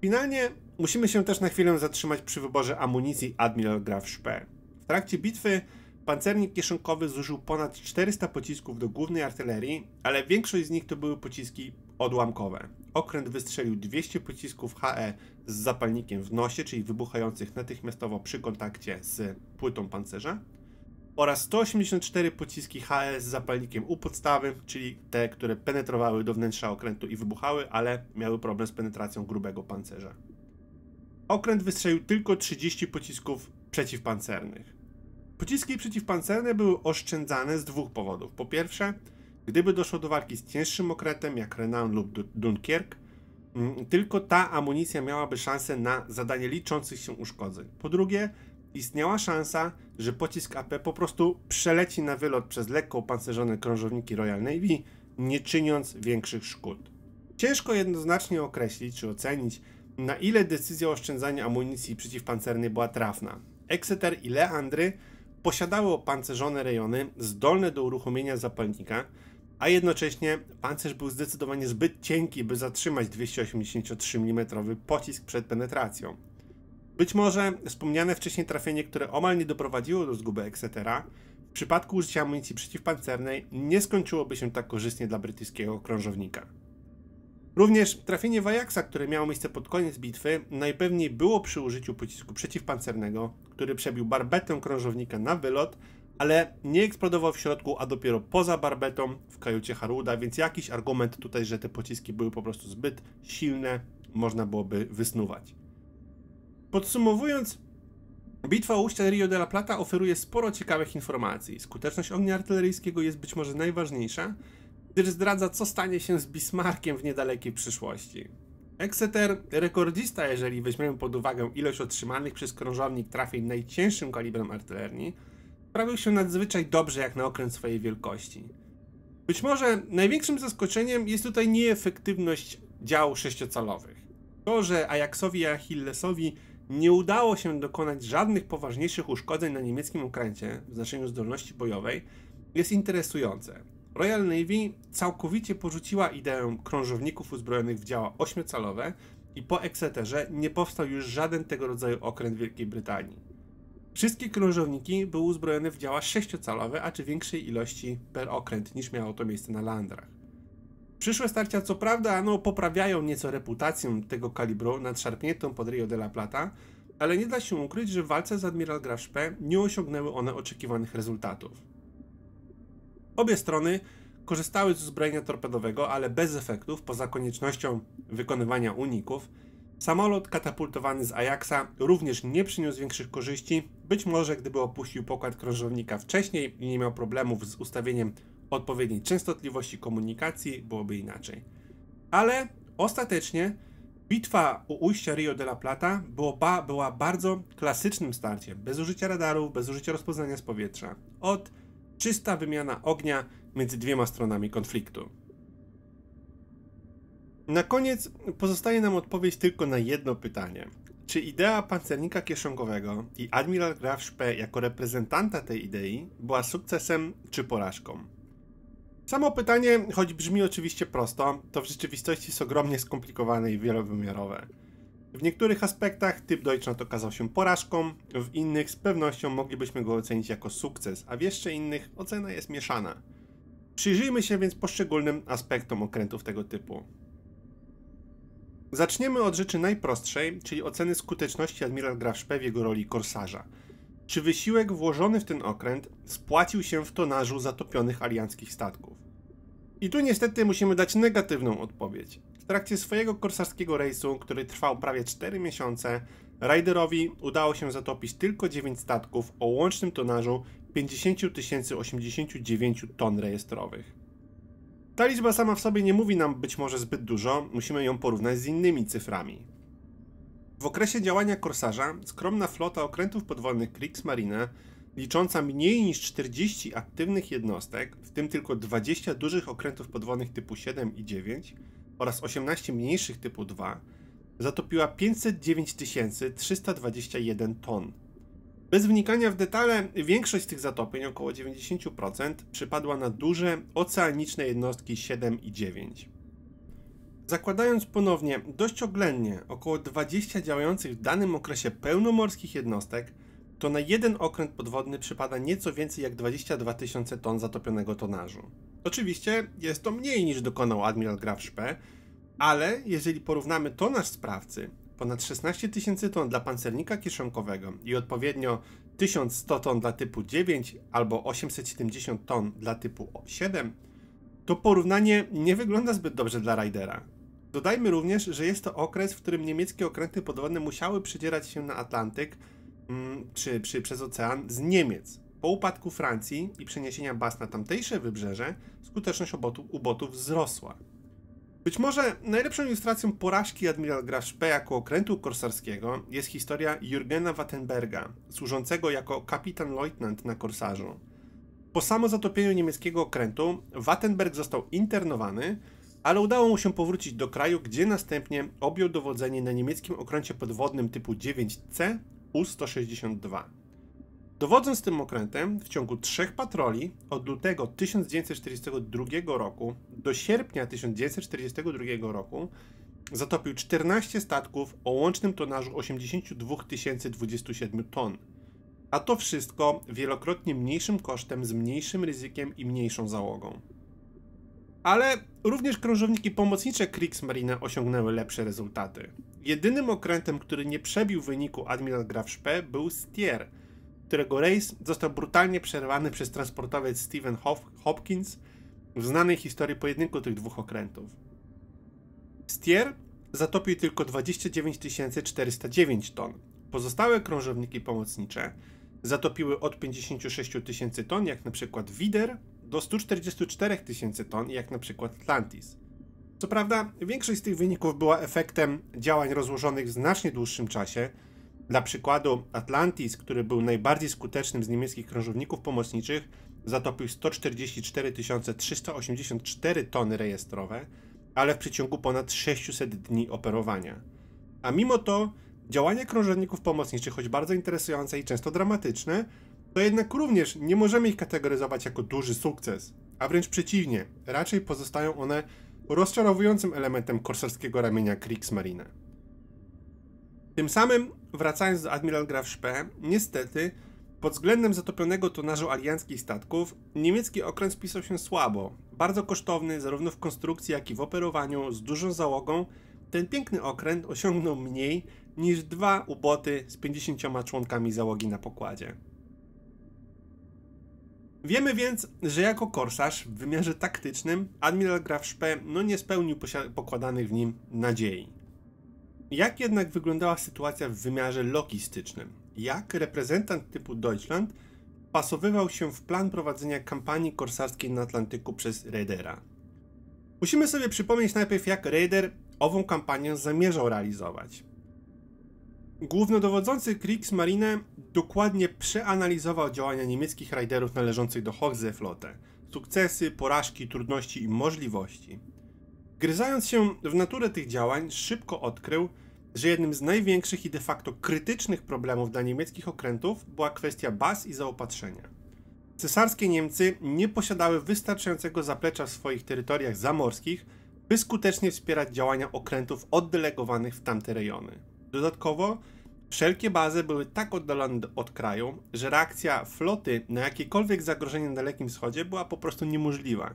Finalnie musimy się też na chwilę zatrzymać przy wyborze amunicji Admiral Graf Spee. W trakcie bitwy pancernik kieszonkowy zużył ponad 400 pocisków do głównej artylerii, ale większość z nich to były pociski odłamkowe. Okręt wystrzelił 200 pocisków HE z zapalnikiem w nosie, czyli wybuchających natychmiastowo przy kontakcie z płytą pancerza, oraz 184 pociski HE z zapalnikiem u podstawy, czyli te, które penetrowały do wnętrza okrętu i wybuchały, ale miały problem z penetracją grubego pancerza. Okręt wystrzelił tylko 30 pocisków przeciwpancernych. Pociski przeciwpancerne były oszczędzane z dwóch powodów. Po pierwsze, Gdyby doszło do walki z cięższym okrętem jak Renan lub Dunkierk, mm, tylko ta amunicja miałaby szansę na zadanie liczących się uszkodzeń. Po drugie, istniała szansa, że pocisk AP po prostu przeleci na wylot przez lekko opancerzone krążowniki Royal Navy, nie czyniąc większych szkód. Ciężko jednoznacznie określić czy ocenić, na ile decyzja o oszczędzaniu amunicji przeciwpancernej była trafna. Exeter i Leandry posiadały opancerzone rejony zdolne do uruchomienia zapalnika, a jednocześnie pancerz był zdecydowanie zbyt cienki, by zatrzymać 283 mm pocisk przed penetracją. Być może wspomniane wcześniej trafienie, które omal nie doprowadziło do zguby Exetera, w przypadku użycia amunicji przeciwpancernej nie skończyłoby się tak korzystnie dla brytyjskiego krążownika. Również trafienie Wajaksa, które miało miejsce pod koniec bitwy, najpewniej było przy użyciu pocisku przeciwpancernego, który przebił barbetę krążownika na wylot, ale nie eksplodował w środku, a dopiero poza barbetą w kajucie Haruda, więc jakiś argument tutaj, że te pociski były po prostu zbyt silne, można byłoby wysnuwać. Podsumowując, Bitwa o ujścia Rio de la Plata oferuje sporo ciekawych informacji. Skuteczność ognia artyleryjskiego jest być może najważniejsza, gdyż zdradza, co stanie się z Bismarckiem w niedalekiej przyszłości. Exeter rekordzista, jeżeli weźmiemy pod uwagę ilość otrzymanych przez krążownik trafień najcięższym kalibrem artylerii, sprawił się nadzwyczaj dobrze jak na okręt swojej wielkości. Być może największym zaskoczeniem jest tutaj nieefektywność dział sześciocalowych. To, że Ajaxowi i Achillesowi nie udało się dokonać żadnych poważniejszych uszkodzeń na niemieckim okręcie w znaczeniu zdolności bojowej, jest interesujące. Royal Navy całkowicie porzuciła ideę krążowników uzbrojonych w działa ośmiocalowe i po Exeterze nie powstał już żaden tego rodzaju okręt Wielkiej Brytanii. Wszystkie krążowniki były uzbrojone w działa sześciocalowe, a czy większej ilości per okręt niż miało to miejsce na Landrach. Przyszłe starcia co prawda no, poprawiają nieco reputację tego kalibru nadszarpniętą pod Rio de la Plata, ale nie da się ukryć, że w walce z Admiral Graf Spee nie osiągnęły one oczekiwanych rezultatów. Obie strony korzystały z uzbrojenia torpedowego, ale bez efektów, poza koniecznością wykonywania uników, Samolot katapultowany z Ajaxa również nie przyniósł większych korzyści. Być może gdyby opuścił pokład krążownika wcześniej i nie miał problemów z ustawieniem odpowiedniej częstotliwości komunikacji, byłoby inaczej. Ale ostatecznie bitwa u ujścia Rio de la Plata ba była bardzo klasycznym starciem, bez użycia radarów, bez użycia rozpoznania z powietrza. Od czysta wymiana ognia między dwiema stronami konfliktu. Na koniec pozostaje nam odpowiedź tylko na jedno pytanie. Czy idea pancernika kieszonkowego i admiral Graf Spee jako reprezentanta tej idei była sukcesem czy porażką? Samo pytanie, choć brzmi oczywiście prosto, to w rzeczywistości jest ogromnie skomplikowane i wielowymiarowe. W niektórych aspektach typ Deutschland okazał się porażką, w innych z pewnością moglibyśmy go ocenić jako sukces, a w jeszcze innych ocena jest mieszana. Przyjrzyjmy się więc poszczególnym aspektom okrętów tego typu. Zaczniemy od rzeczy najprostszej, czyli oceny skuteczności admiral Graf Szpe w jego roli korsarza. Czy wysiłek włożony w ten okręt spłacił się w tonażu zatopionych alianckich statków? I tu niestety musimy dać negatywną odpowiedź. W trakcie swojego korsarskiego rejsu, który trwał prawie 4 miesiące, Ryderowi udało się zatopić tylko 9 statków o łącznym tonażu 50 089 ton rejestrowych. Ta liczba sama w sobie nie mówi nam być może zbyt dużo, musimy ją porównać z innymi cyframi. W okresie działania Korsarza skromna flota okrętów podwodnych Kriegsmarine, licząca mniej niż 40 aktywnych jednostek, w tym tylko 20 dużych okrętów podwodnych typu 7 i 9 oraz 18 mniejszych typu 2, zatopiła 509 321 ton bez wnikania w detale, większość z tych zatopień, około 90%, przypadła na duże, oceaniczne jednostki 7 i 9. Zakładając ponownie dość oględnie około 20 działających w danym okresie pełnomorskich jednostek, to na jeden okręt podwodny przypada nieco więcej jak 22 tysiące ton zatopionego tonażu. Oczywiście jest to mniej niż dokonał admiral Graf Szpe, ale jeżeli porównamy tonaż sprawcy ponad 16 tysięcy ton dla pancernika kieszonkowego i odpowiednio 1100 ton dla typu 9 albo 870 ton dla typu 7, to porównanie nie wygląda zbyt dobrze dla Raidera. Dodajmy również, że jest to okres, w którym niemieckie okręty podwodne musiały przedzierać się na Atlantyk mm, czy, czy przez ocean z Niemiec. Po upadku Francji i przeniesienia baz na tamtejsze wybrzeże skuteczność obotów, ubotów wzrosła. Być może najlepszą ilustracją porażki admirał Graszpe jako okrętu korsarskiego jest historia Jurgena Wattenberga, służącego jako kapitan leutnant na korsarzu. Po samo zatopieniu niemieckiego okrętu Wattenberg został internowany, ale udało mu się powrócić do kraju, gdzie następnie objął dowodzenie na niemieckim okręcie podwodnym typu 9C U-162. Dowodząc tym okrętem, w ciągu trzech patroli od lutego 1942 roku do sierpnia 1942 roku zatopił 14 statków o łącznym tonażu 82 027 ton. A to wszystko wielokrotnie mniejszym kosztem, z mniejszym ryzykiem i mniejszą załogą. Ale również krążowniki pomocnicze Kriegsmarine osiągnęły lepsze rezultaty. Jedynym okrętem, który nie przebił wyniku admiral Graf Spee był Stier – którego rejs został brutalnie przerwany przez transportowiec Stephen Hopkins w znanej historii pojedynku tych dwóch okrętów. Stier zatopił tylko 29 409 ton. Pozostałe krążowniki pomocnicze zatopiły od 56 000 ton, jak na przykład Wider, do 144 000 ton, jak na przykład Atlantis. Co prawda, większość z tych wyników była efektem działań rozłożonych w znacznie dłuższym czasie, dla przykładu, Atlantis, który był najbardziej skutecznym z niemieckich krążowników pomocniczych, zatopił 144 384 tony rejestrowe, ale w przeciągu ponad 600 dni operowania. A mimo to działania krążowników pomocniczych, choć bardzo interesujące i często dramatyczne, to jednak również nie możemy ich kategoryzować jako duży sukces, a wręcz przeciwnie, raczej pozostają one rozczarowującym elementem korsarskiego ramienia Kriegsmarine. Tym samym, wracając do Admiral Graf Spee, niestety, pod względem zatopionego tonażu alianckich statków, niemiecki okręt spisał się słabo. Bardzo kosztowny zarówno w konstrukcji, jak i w operowaniu, z dużą załogą, ten piękny okręt osiągnął mniej niż dwa uboty z 50 członkami załogi na pokładzie. Wiemy więc, że jako korsarz w wymiarze taktycznym admiral Graf Spee no nie spełnił pokładanych w nim nadziei. Jak jednak wyglądała sytuacja w wymiarze logistycznym? Jak reprezentant typu Deutschland pasowywał się w plan prowadzenia kampanii korsarskiej na Atlantyku przez Raidera? Musimy sobie przypomnieć najpierw, jak Raider ową kampanię zamierzał realizować. Głównodowodzący Kriegsmarine dokładnie przeanalizował działania niemieckich Raiderów należących do Hochseeflotte, sukcesy, porażki, trudności i możliwości. Gryzając się w naturę tych działań, szybko odkrył, że jednym z największych i de facto krytycznych problemów dla niemieckich okrętów była kwestia baz i zaopatrzenia. Cesarskie Niemcy nie posiadały wystarczającego zaplecza w swoich terytoriach zamorskich, by skutecznie wspierać działania okrętów oddelegowanych w tamte rejony. Dodatkowo, wszelkie bazy były tak oddalone od kraju, że reakcja floty na jakiekolwiek zagrożenie na Dalekim Wschodzie była po prostu niemożliwa.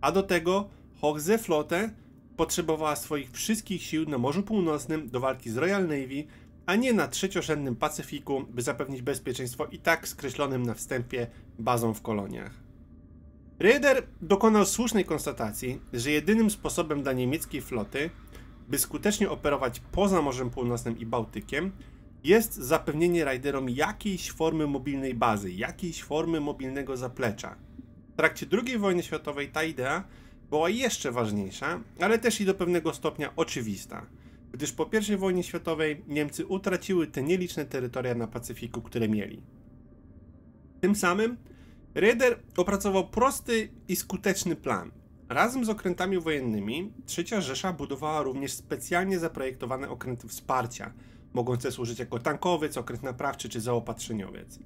A do tego Horseflotte potrzebowała swoich wszystkich sił na Morzu Północnym do walki z Royal Navy, a nie na trzeciorzędnym Pacyfiku, by zapewnić bezpieczeństwo i tak skreślonym na wstępie bazom w koloniach. Raider dokonał słusznej konstatacji, że jedynym sposobem dla niemieckiej floty, by skutecznie operować poza Morzem Północnym i Bałtykiem, jest zapewnienie rajderom jakiejś formy mobilnej bazy, jakiejś formy mobilnego zaplecza. W trakcie II wojny światowej ta idea była jeszcze ważniejsza, ale też i do pewnego stopnia oczywista, gdyż po I wojnie światowej Niemcy utraciły te nieliczne terytoria na Pacyfiku, które mieli. Tym samym Reder opracował prosty i skuteczny plan. Razem z okrętami wojennymi III Rzesza budowała również specjalnie zaprojektowane okręty wsparcia, mogące służyć jako tankowiec, okręt naprawczy czy zaopatrzeniowiec.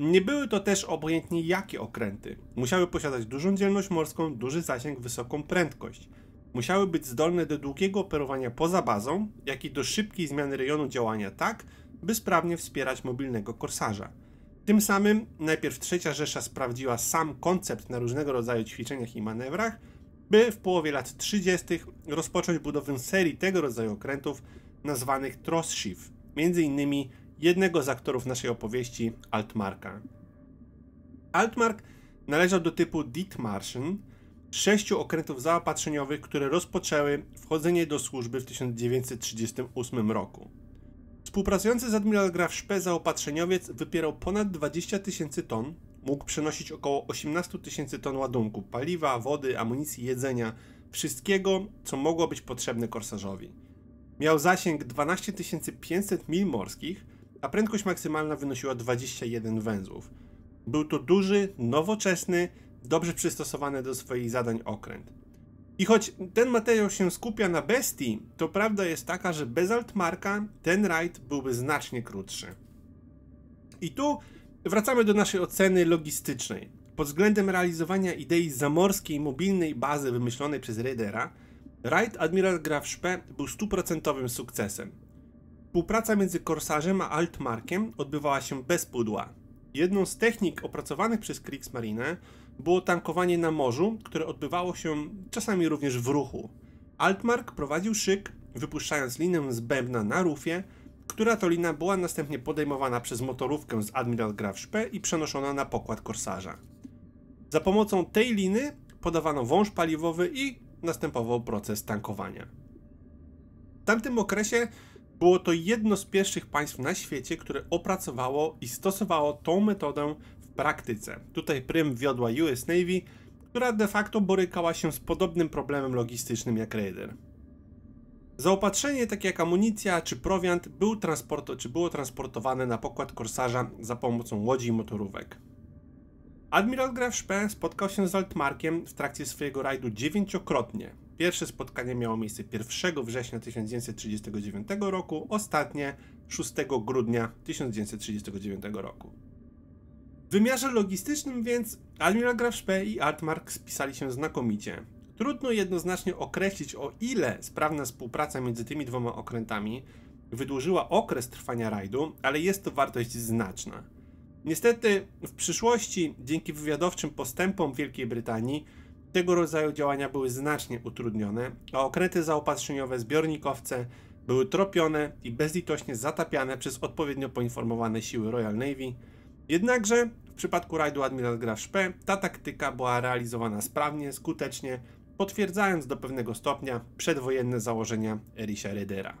Nie były to też obojętnie jakie okręty. Musiały posiadać dużą dzielność morską, duży zasięg, wysoką prędkość. Musiały być zdolne do długiego operowania poza bazą, jak i do szybkiej zmiany rejonu działania tak, by sprawnie wspierać mobilnego korsarza. Tym samym najpierw trzecia Rzesza sprawdziła sam koncept na różnego rodzaju ćwiczeniach i manewrach, by w połowie lat 30. rozpocząć budowę serii tego rodzaju okrętów nazwanych Trosschiff, między innymi jednego z aktorów naszej opowieści, Altmarka. Altmark należał do typu Dietmarschen, sześciu okrętów zaopatrzeniowych, które rozpoczęły wchodzenie do służby w 1938 roku. Współpracujący z admiral Graf Szpe zaopatrzeniowiec wypierał ponad 20 tysięcy ton, mógł przenosić około 18 tysięcy ton ładunku, paliwa, wody, amunicji, jedzenia, wszystkiego, co mogło być potrzebne korsarzowi. Miał zasięg 12 500 mil morskich, a prędkość maksymalna wynosiła 21 węzłów. Był to duży, nowoczesny, dobrze przystosowany do swoich zadań okręt. I choć ten materiał się skupia na bestii, to prawda jest taka, że bez Altmarka ten rajd byłby znacznie krótszy. I tu wracamy do naszej oceny logistycznej. Pod względem realizowania idei zamorskiej mobilnej bazy wymyślonej przez Raidera, rajd Admiral Graf Szpe był stuprocentowym sukcesem. Współpraca między korsarzem a Altmarkiem odbywała się bez pudła. Jedną z technik opracowanych przez Kriegsmarine było tankowanie na morzu, które odbywało się czasami również w ruchu. Altmark prowadził szyk, wypuszczając linę z bębna na rufie, która to lina była następnie podejmowana przez motorówkę z Admiral Graf Spee i przenoszona na pokład Korsarza. Za pomocą tej liny podawano wąż paliwowy i następował proces tankowania. W tamtym okresie było to jedno z pierwszych państw na świecie, które opracowało i stosowało tą metodę w praktyce. Tutaj prym wiodła US Navy, która de facto borykała się z podobnym problemem logistycznym jak Raider. Zaopatrzenie takie jak amunicja czy prowiant był transport, czy było transportowane na pokład korsarza za pomocą łodzi i motorówek. Admiral Graf Spee spotkał się z Altmarkiem w trakcie swojego rajdu dziewięciokrotnie, Pierwsze spotkanie miało miejsce 1 września 1939 roku, ostatnie 6 grudnia 1939 roku. W wymiarze logistycznym więc admiral Graf Spee i Altmark spisali się znakomicie. Trudno jednoznacznie określić o ile sprawna współpraca między tymi dwoma okrętami wydłużyła okres trwania rajdu, ale jest to wartość znaczna. Niestety w przyszłości, dzięki wywiadowczym postępom Wielkiej Brytanii, tego rodzaju działania były znacznie utrudnione, a okręty zaopatrzeniowe, zbiornikowce były tropione i bezlitośnie zatapiane przez odpowiednio poinformowane siły Royal Navy. Jednakże w przypadku rajdu Admiral Graf Spee ta taktyka była realizowana sprawnie, skutecznie, potwierdzając do pewnego stopnia przedwojenne założenia Erisha Rydera.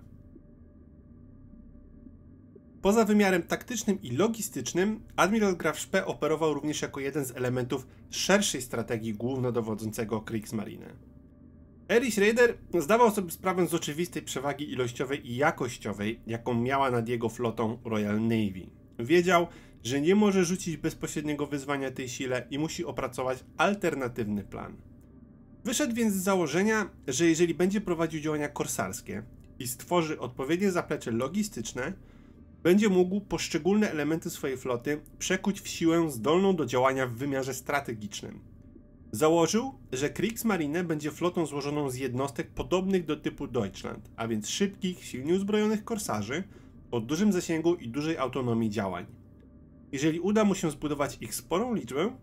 Poza wymiarem taktycznym i logistycznym, admiral Graf Spee operował również jako jeden z elementów szerszej strategii głównodowodzącego Kriegsmarine. Erich Rader zdawał sobie sprawę z oczywistej przewagi ilościowej i jakościowej, jaką miała nad jego flotą Royal Navy. Wiedział, że nie może rzucić bezpośredniego wyzwania tej sile i musi opracować alternatywny plan. Wyszedł więc z założenia, że jeżeli będzie prowadził działania korsarskie i stworzy odpowiednie zaplecze logistyczne, będzie mógł poszczególne elementy swojej floty przekuć w siłę zdolną do działania w wymiarze strategicznym. Założył, że Kriegsmarine będzie flotą złożoną z jednostek podobnych do typu Deutschland, a więc szybkich, silnie uzbrojonych korsarzy o dużym zasięgu i dużej autonomii działań. Jeżeli uda mu się zbudować ich sporą liczbę,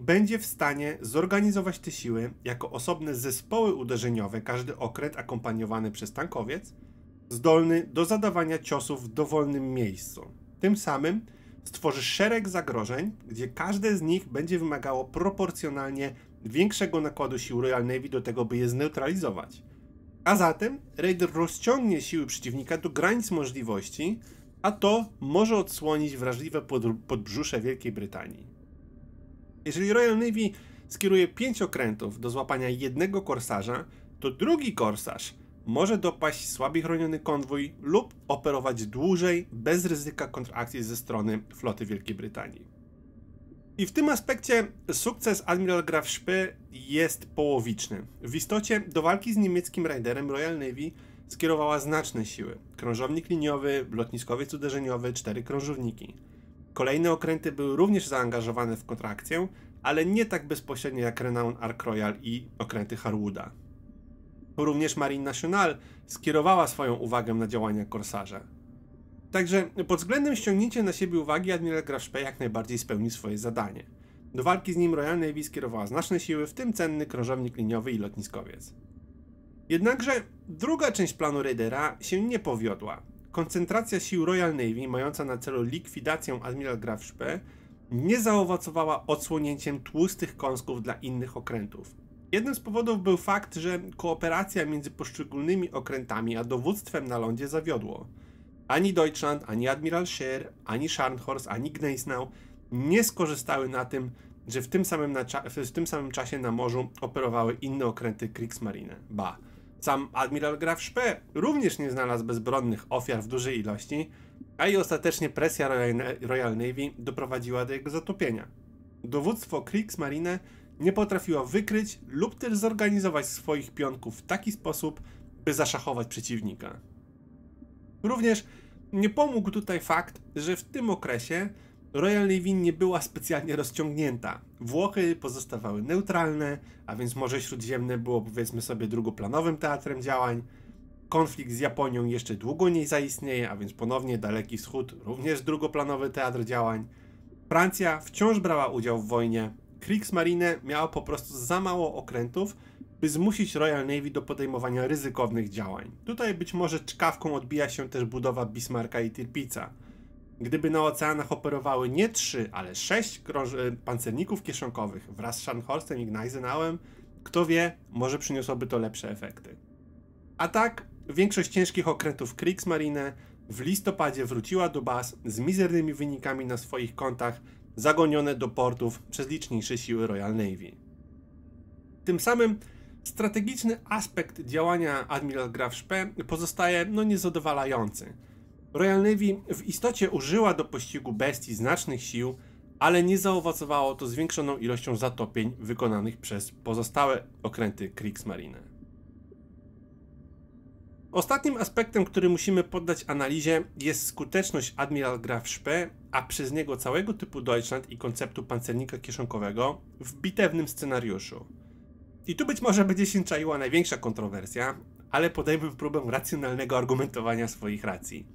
będzie w stanie zorganizować te siły jako osobne zespoły uderzeniowe, każdy okręt akompaniowany przez tankowiec – zdolny do zadawania ciosów w dowolnym miejscu. Tym samym stworzy szereg zagrożeń, gdzie każde z nich będzie wymagało proporcjonalnie większego nakładu sił Royal Navy do tego, by je zneutralizować. A zatem Raider rozciągnie siły przeciwnika do granic możliwości, a to może odsłonić wrażliwe podbrzusze Wielkiej Brytanii. Jeżeli Royal Navy skieruje pięć okrętów do złapania jednego korsarza, to drugi korsarz może dopaść słabiej chroniony konwój lub operować dłużej bez ryzyka kontrakcji ze strony floty Wielkiej Brytanii. I w tym aspekcie sukces Admiral Graf Spee jest połowiczny. W istocie do walki z niemieckim raiderem Royal Navy skierowała znaczne siły. Krążownik liniowy, lotniskowiec uderzeniowy, cztery krążowniki. Kolejne okręty były również zaangażowane w kontrakcję, ale nie tak bezpośrednio jak Renown Ark Royal i okręty Harwooda. Również Marine National skierowała swoją uwagę na działania korsarza. Także pod względem ściągnięcia na siebie uwagi admiral Graf Spee jak najbardziej spełnił swoje zadanie. Do walki z nim Royal Navy skierowała znaczne siły, w tym cenny krążownik liniowy i lotniskowiec. Jednakże druga część planu Raidera się nie powiodła. Koncentracja sił Royal Navy mająca na celu likwidację admiral Graf Spee nie zaowocowała odsłonięciem tłustych kąsków dla innych okrętów. Jednym z powodów był fakt, że kooperacja między poszczególnymi okrętami a dowództwem na lądzie zawiodło. Ani Deutschland, ani Admiral Scheer, ani Scharnhorst, ani Gneisenau nie skorzystały na tym, że w tym, samym w tym samym czasie na morzu operowały inne okręty Kriegsmarine. Ba, sam admiral Graf Spee również nie znalazł bezbronnych ofiar w dużej ilości, a i ostatecznie presja Royal Navy doprowadziła do jego zatopienia. Dowództwo Kriegsmarine nie potrafiła wykryć lub też zorganizować swoich pionków w taki sposób, by zaszachować przeciwnika. Również nie pomógł tutaj fakt, że w tym okresie Royal Navy nie była specjalnie rozciągnięta. Włochy pozostawały neutralne, a więc Morze Śródziemne było powiedzmy sobie drugoplanowym teatrem działań. Konflikt z Japonią jeszcze długo nie zaistnieje, a więc ponownie Daleki Wschód, również drugoplanowy teatr działań. Francja wciąż brała udział w wojnie, Kriegsmarine miała po prostu za mało okrętów, by zmusić Royal Navy do podejmowania ryzykownych działań. Tutaj być może czkawką odbija się też budowa Bismarcka i Tirpica. Gdyby na oceanach operowały nie trzy, ale sześć e, pancerników kieszonkowych wraz z Scharnhorstem i Gneisenauem, kto wie, może przyniosłoby to lepsze efekty. A tak, większość ciężkich okrętów Kriegsmarine w listopadzie wróciła do baz z mizernymi wynikami na swoich kontach zagonione do portów przez liczniejsze siły Royal Navy. Tym samym strategiczny aspekt działania Admiral Graf Spee pozostaje no niezadowalający. Royal Navy w istocie użyła do pościgu bestii znacznych sił, ale nie zaowocowało to zwiększoną ilością zatopień wykonanych przez pozostałe okręty Kriegsmarine. Ostatnim aspektem, który musimy poddać analizie jest skuteczność Admiral Graf Spee, a przez niego całego typu Deutschland i konceptu pancernika kieszonkowego w bitewnym scenariuszu. I tu być może będzie się czaiła największa kontrowersja, ale podejmę próbę racjonalnego argumentowania swoich racji.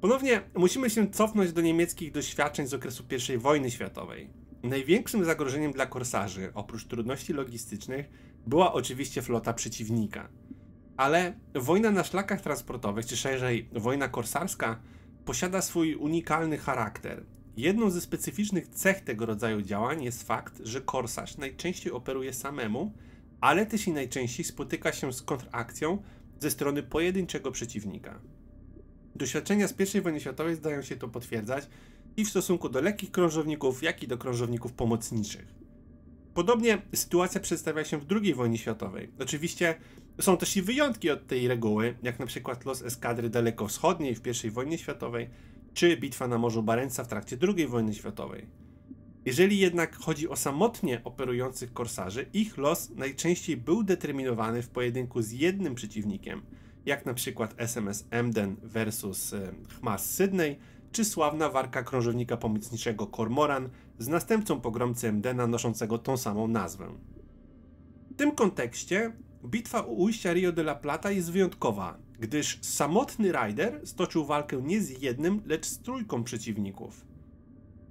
Ponownie musimy się cofnąć do niemieckich doświadczeń z okresu I wojny światowej. Największym zagrożeniem dla korsarzy, oprócz trudności logistycznych, była oczywiście flota przeciwnika – ale wojna na szlakach transportowych, czy szerzej wojna korsarska, posiada swój unikalny charakter. Jedną ze specyficznych cech tego rodzaju działań jest fakt, że korsarz najczęściej operuje samemu, ale też i najczęściej spotyka się z kontrakcją ze strony pojedynczego przeciwnika. Doświadczenia z I wojny światowej zdają się to potwierdzać i w stosunku do lekkich krążowników, jak i do krążowników pomocniczych. Podobnie sytuacja przedstawia się w II wojnie światowej. Oczywiście są też i wyjątki od tej reguły, jak na przykład los eskadry dalekowschodniej w I wojnie światowej, czy bitwa na Morzu Barenca w trakcie II wojny światowej. Jeżeli jednak chodzi o samotnie operujących korsarzy, ich los najczęściej był determinowany w pojedynku z jednym przeciwnikiem, jak na przykład SMS Emden versus e, Hmas Sydney, czy sławna warka krążownika pomocniczego Cormoran z następcą pogromcy Emdena noszącego tą samą nazwę. W tym kontekście Bitwa u ujścia Rio de la Plata jest wyjątkowa, gdyż samotny rider stoczył walkę nie z jednym, lecz z trójką przeciwników.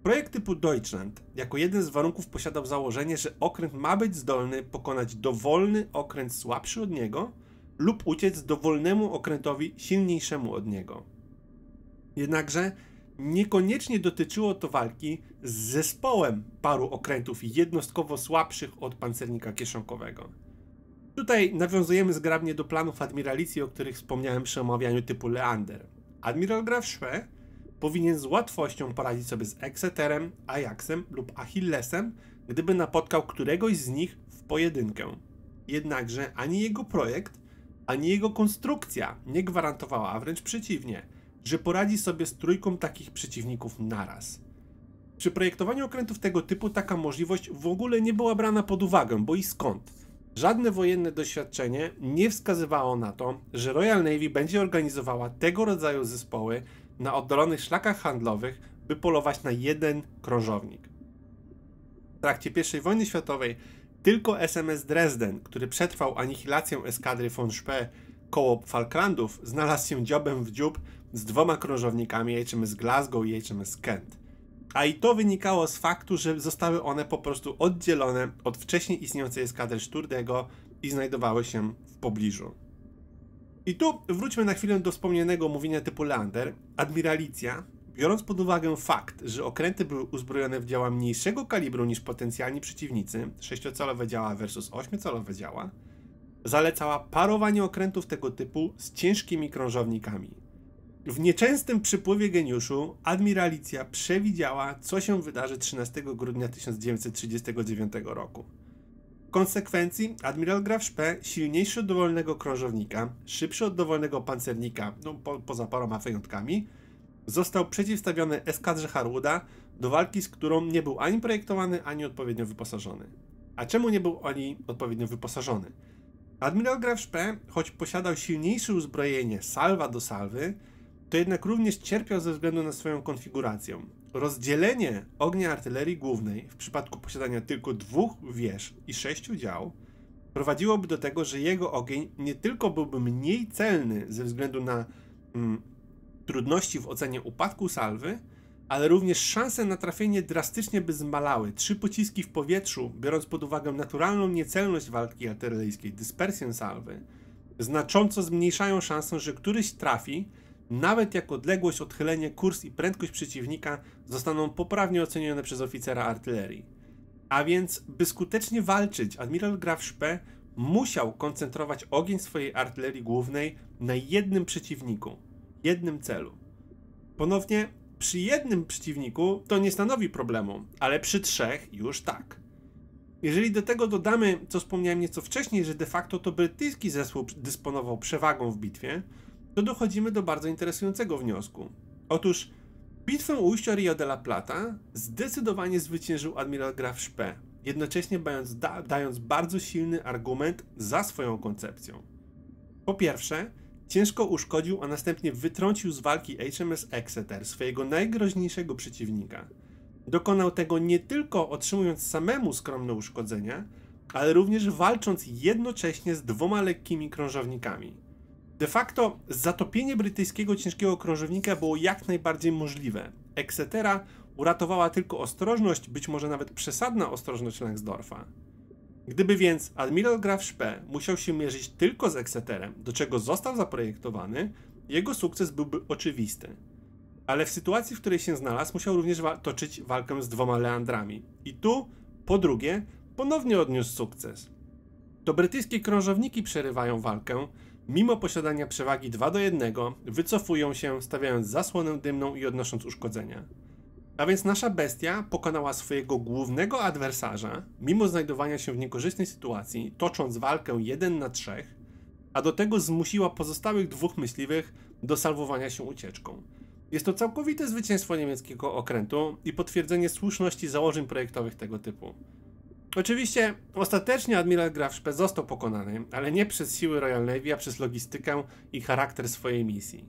Projekt typu Deutschland jako jeden z warunków posiadał założenie, że okręt ma być zdolny pokonać dowolny okręt słabszy od niego lub uciec dowolnemu okrętowi silniejszemu od niego. Jednakże niekoniecznie dotyczyło to walki z zespołem paru okrętów jednostkowo słabszych od pancernika kieszonkowego. Tutaj nawiązujemy zgrabnie do planów admiralicji, o których wspomniałem przy omawianiu typu Leander. Admiral Graf Schwe powinien z łatwością poradzić sobie z Exeterem, Ajaxem lub Achillesem, gdyby napotkał któregoś z nich w pojedynkę. Jednakże ani jego projekt, ani jego konstrukcja nie gwarantowała, a wręcz przeciwnie, że poradzi sobie z trójką takich przeciwników naraz. Przy projektowaniu okrętów tego typu taka możliwość w ogóle nie była brana pod uwagę, bo i skąd? Żadne wojenne doświadczenie nie wskazywało na to, że Royal Navy będzie organizowała tego rodzaju zespoły na oddalonych szlakach handlowych, by polować na jeden krążownik. W trakcie I wojny światowej tylko SMS Dresden, który przetrwał anihilację eskadry von Spee koło Falklandów, znalazł się dziobem w dziób z dwoma krążownikami HMS Glasgow i HMS Kent. A i to wynikało z faktu, że zostały one po prostu oddzielone od wcześniej istniejącej eskadry Szturdego i znajdowały się w pobliżu. I tu wróćmy na chwilę do wspomnianego mówienia typu Lander. Admiralicja, biorąc pod uwagę fakt, że okręty były uzbrojone w działa mniejszego kalibru niż potencjalni przeciwnicy, 6-calowe działa versus 8-calowe działa, zalecała parowanie okrętów tego typu z ciężkimi krążownikami. W nieczęstym przypływie geniuszu admiralicja przewidziała, co się wydarzy 13 grudnia 1939 roku. W konsekwencji admiral Graf Spee, silniejszy od dowolnego krążownika, szybszy od dowolnego pancernika, no, po, poza paroma wyjątkami, został przeciwstawiony eskadrze Haruda do walki z którą nie był ani projektowany, ani odpowiednio wyposażony. A czemu nie był oni odpowiednio wyposażony? Admiral Graf Spee, choć posiadał silniejsze uzbrojenie salwa do salwy, to jednak również cierpiał ze względu na swoją konfigurację. Rozdzielenie ognia artylerii głównej w przypadku posiadania tylko dwóch wież i sześciu dział prowadziłoby do tego, że jego ogień nie tylko byłby mniej celny ze względu na mm, trudności w ocenie upadku salwy, ale również szanse na trafienie drastycznie by zmalały. Trzy pociski w powietrzu, biorąc pod uwagę naturalną niecelność walki artyleryjskiej, dyspersję salwy, znacząco zmniejszają szansę, że któryś trafi, nawet jak odległość, odchylenie, kurs i prędkość przeciwnika zostaną poprawnie ocenione przez oficera artylerii. A więc, by skutecznie walczyć, admiral Graf szpe musiał koncentrować ogień swojej artylerii głównej na jednym przeciwniku, jednym celu. Ponownie, przy jednym przeciwniku to nie stanowi problemu, ale przy trzech już tak. Jeżeli do tego dodamy, co wspomniałem nieco wcześniej, że de facto to brytyjski zespół dysponował przewagą w bitwie, to dochodzimy do bardzo interesującego wniosku. Otóż bitwę ujścia Rio de la Plata zdecydowanie zwyciężył admiral Graf Spee, jednocześnie dając, da, dając bardzo silny argument za swoją koncepcją. Po pierwsze, ciężko uszkodził, a następnie wytrącił z walki HMS Exeter, swojego najgroźniejszego przeciwnika. Dokonał tego nie tylko otrzymując samemu skromne uszkodzenia, ale również walcząc jednocześnie z dwoma lekkimi krążownikami – De facto zatopienie brytyjskiego ciężkiego krążownika było jak najbardziej możliwe. Exetera uratowała tylko ostrożność, być może nawet przesadna ostrożność Langsdorfa. Gdyby więc admiral Graf Spee musiał się mierzyć tylko z Exeterem, do czego został zaprojektowany, jego sukces byłby oczywisty. Ale w sytuacji, w której się znalazł, musiał również wa toczyć walkę z dwoma Leandrami. I tu, po drugie, ponownie odniósł sukces. To brytyjskie krążowniki przerywają walkę, mimo posiadania przewagi 2 do 1, wycofują się, stawiając zasłonę dymną i odnosząc uszkodzenia. A więc nasza bestia pokonała swojego głównego adwersarza, mimo znajdowania się w niekorzystnej sytuacji, tocząc walkę 1 na 3, a do tego zmusiła pozostałych dwóch myśliwych do salwowania się ucieczką. Jest to całkowite zwycięstwo niemieckiego okrętu i potwierdzenie słuszności założeń projektowych tego typu. Oczywiście ostatecznie admiral Grafszpe został pokonany, ale nie przez siły Royal Navy, a przez logistykę i charakter swojej misji.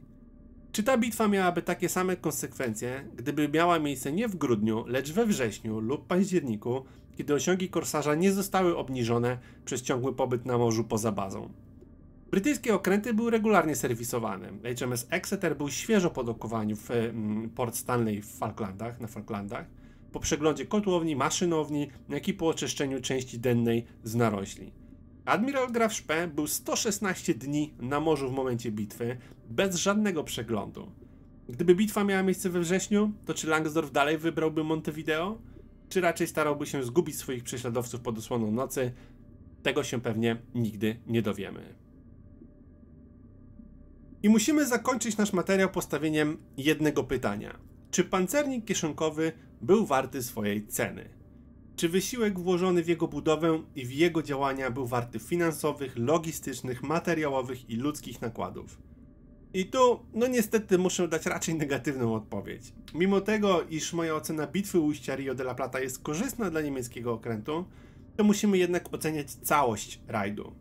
Czy ta bitwa miałaby takie same konsekwencje, gdyby miała miejsce nie w grudniu, lecz we wrześniu lub październiku, kiedy osiągi korsarza nie zostały obniżone przez ciągły pobyt na morzu poza bazą? Brytyjskie okręty były regularnie serwisowane. HMS Exeter był świeżo po dokowaniu w mm, Port Stanley w Falklandach, na Falklandach po przeglądzie kotłowni, maszynowni, jak i po oczyszczeniu części dennej z narośli. Admiral Graf Spee był 116 dni na morzu w momencie bitwy, bez żadnego przeglądu. Gdyby bitwa miała miejsce we wrześniu, to czy Langsdorff dalej wybrałby Montevideo? Czy raczej starałby się zgubić swoich prześladowców pod osłoną nocy? Tego się pewnie nigdy nie dowiemy. I musimy zakończyć nasz materiał postawieniem jednego pytania. Czy pancernik kieszonkowy był warty swojej ceny. Czy wysiłek włożony w jego budowę i w jego działania był warty finansowych, logistycznych, materiałowych i ludzkich nakładów? I tu, no niestety, muszę dać raczej negatywną odpowiedź. Mimo tego, iż moja ocena bitwy ujścia Rio de la Plata jest korzystna dla niemieckiego okrętu, to musimy jednak oceniać całość rajdu.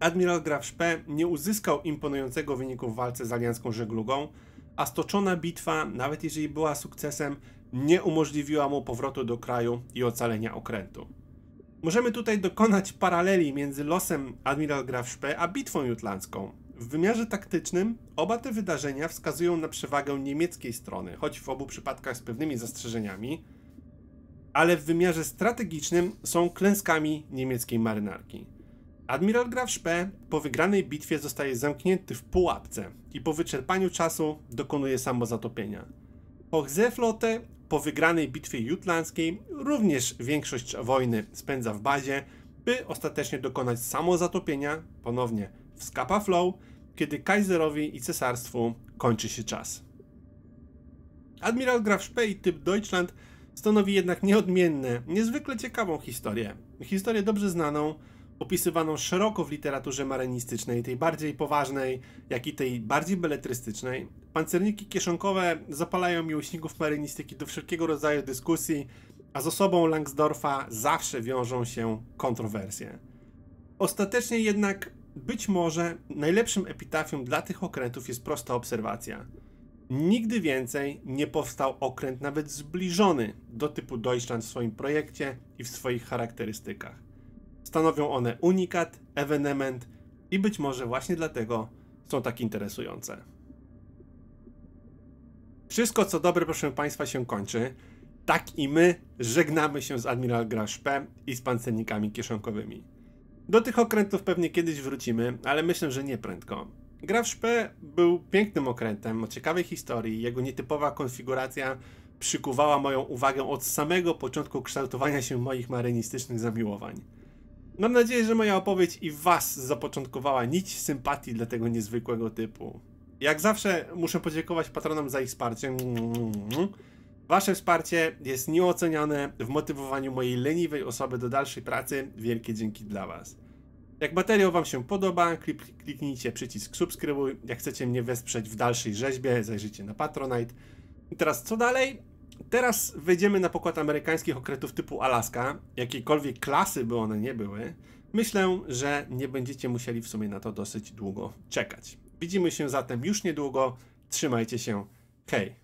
Admiral Graf Spee nie uzyskał imponującego wyniku w walce z aliancką żeglugą, a stoczona bitwa, nawet jeżeli była sukcesem, nie umożliwiła mu powrotu do kraju i ocalenia okrętu. Możemy tutaj dokonać paraleli między losem admiral Graf Spee a bitwą jutlandzką. W wymiarze taktycznym oba te wydarzenia wskazują na przewagę niemieckiej strony, choć w obu przypadkach z pewnymi zastrzeżeniami, ale w wymiarze strategicznym są klęskami niemieckiej marynarki. Admiral Graf Spee po wygranej bitwie zostaje zamknięty w pułapce i po wyczerpaniu czasu dokonuje samozatopienia. Hochseeflotte po wygranej bitwie jutlandzkiej również większość wojny spędza w bazie, by ostatecznie dokonać samozatopienia ponownie w Scapa Flow, kiedy Kaiserowi i cesarstwu kończy się czas. Admiral Graf Spee typ Deutschland stanowi jednak nieodmienne, niezwykle ciekawą historię. Historię dobrze znaną, opisywaną szeroko w literaturze marynistycznej, tej bardziej poważnej, jak i tej bardziej beletrystycznej. Pancerniki kieszonkowe zapalają miłośników marynistyki do wszelkiego rodzaju dyskusji, a z osobą Langsdorfa zawsze wiążą się kontrowersje. Ostatecznie jednak być może najlepszym epitafium dla tych okrętów jest prosta obserwacja. Nigdy więcej nie powstał okręt nawet zbliżony do typu Deutschland w swoim projekcie i w swoich charakterystykach. Stanowią one unikat, ewenement i być może właśnie dlatego są tak interesujące. Wszystko co dobre, proszę Państwa, się kończy. Tak i my żegnamy się z Admiral Graszpe i z pancernikami kieszonkowymi. Do tych okrętów pewnie kiedyś wrócimy, ale myślę, że nie prędko. Graf Spe był pięknym okrętem o ciekawej historii. Jego nietypowa konfiguracja przykuwała moją uwagę od samego początku kształtowania się moich marynistycznych zamiłowań. Mam nadzieję, że moja opowieść i was zapoczątkowała nić sympatii dla tego niezwykłego typu. Jak zawsze muszę podziękować patronom za ich wsparcie. Wasze wsparcie jest nieocenione w motywowaniu mojej leniwej osoby do dalszej pracy. Wielkie dzięki dla was. Jak materiał Wam się podoba, kliknijcie przycisk subskrybuj. Jak chcecie mnie wesprzeć w dalszej rzeźbie, zajrzyjcie na Patronite. I teraz co dalej? Teraz wejdziemy na pokład amerykańskich okrętów typu Alaska, jakiejkolwiek klasy by one nie były. Myślę, że nie będziecie musieli w sumie na to dosyć długo czekać. Widzimy się zatem już niedługo. Trzymajcie się. Hej!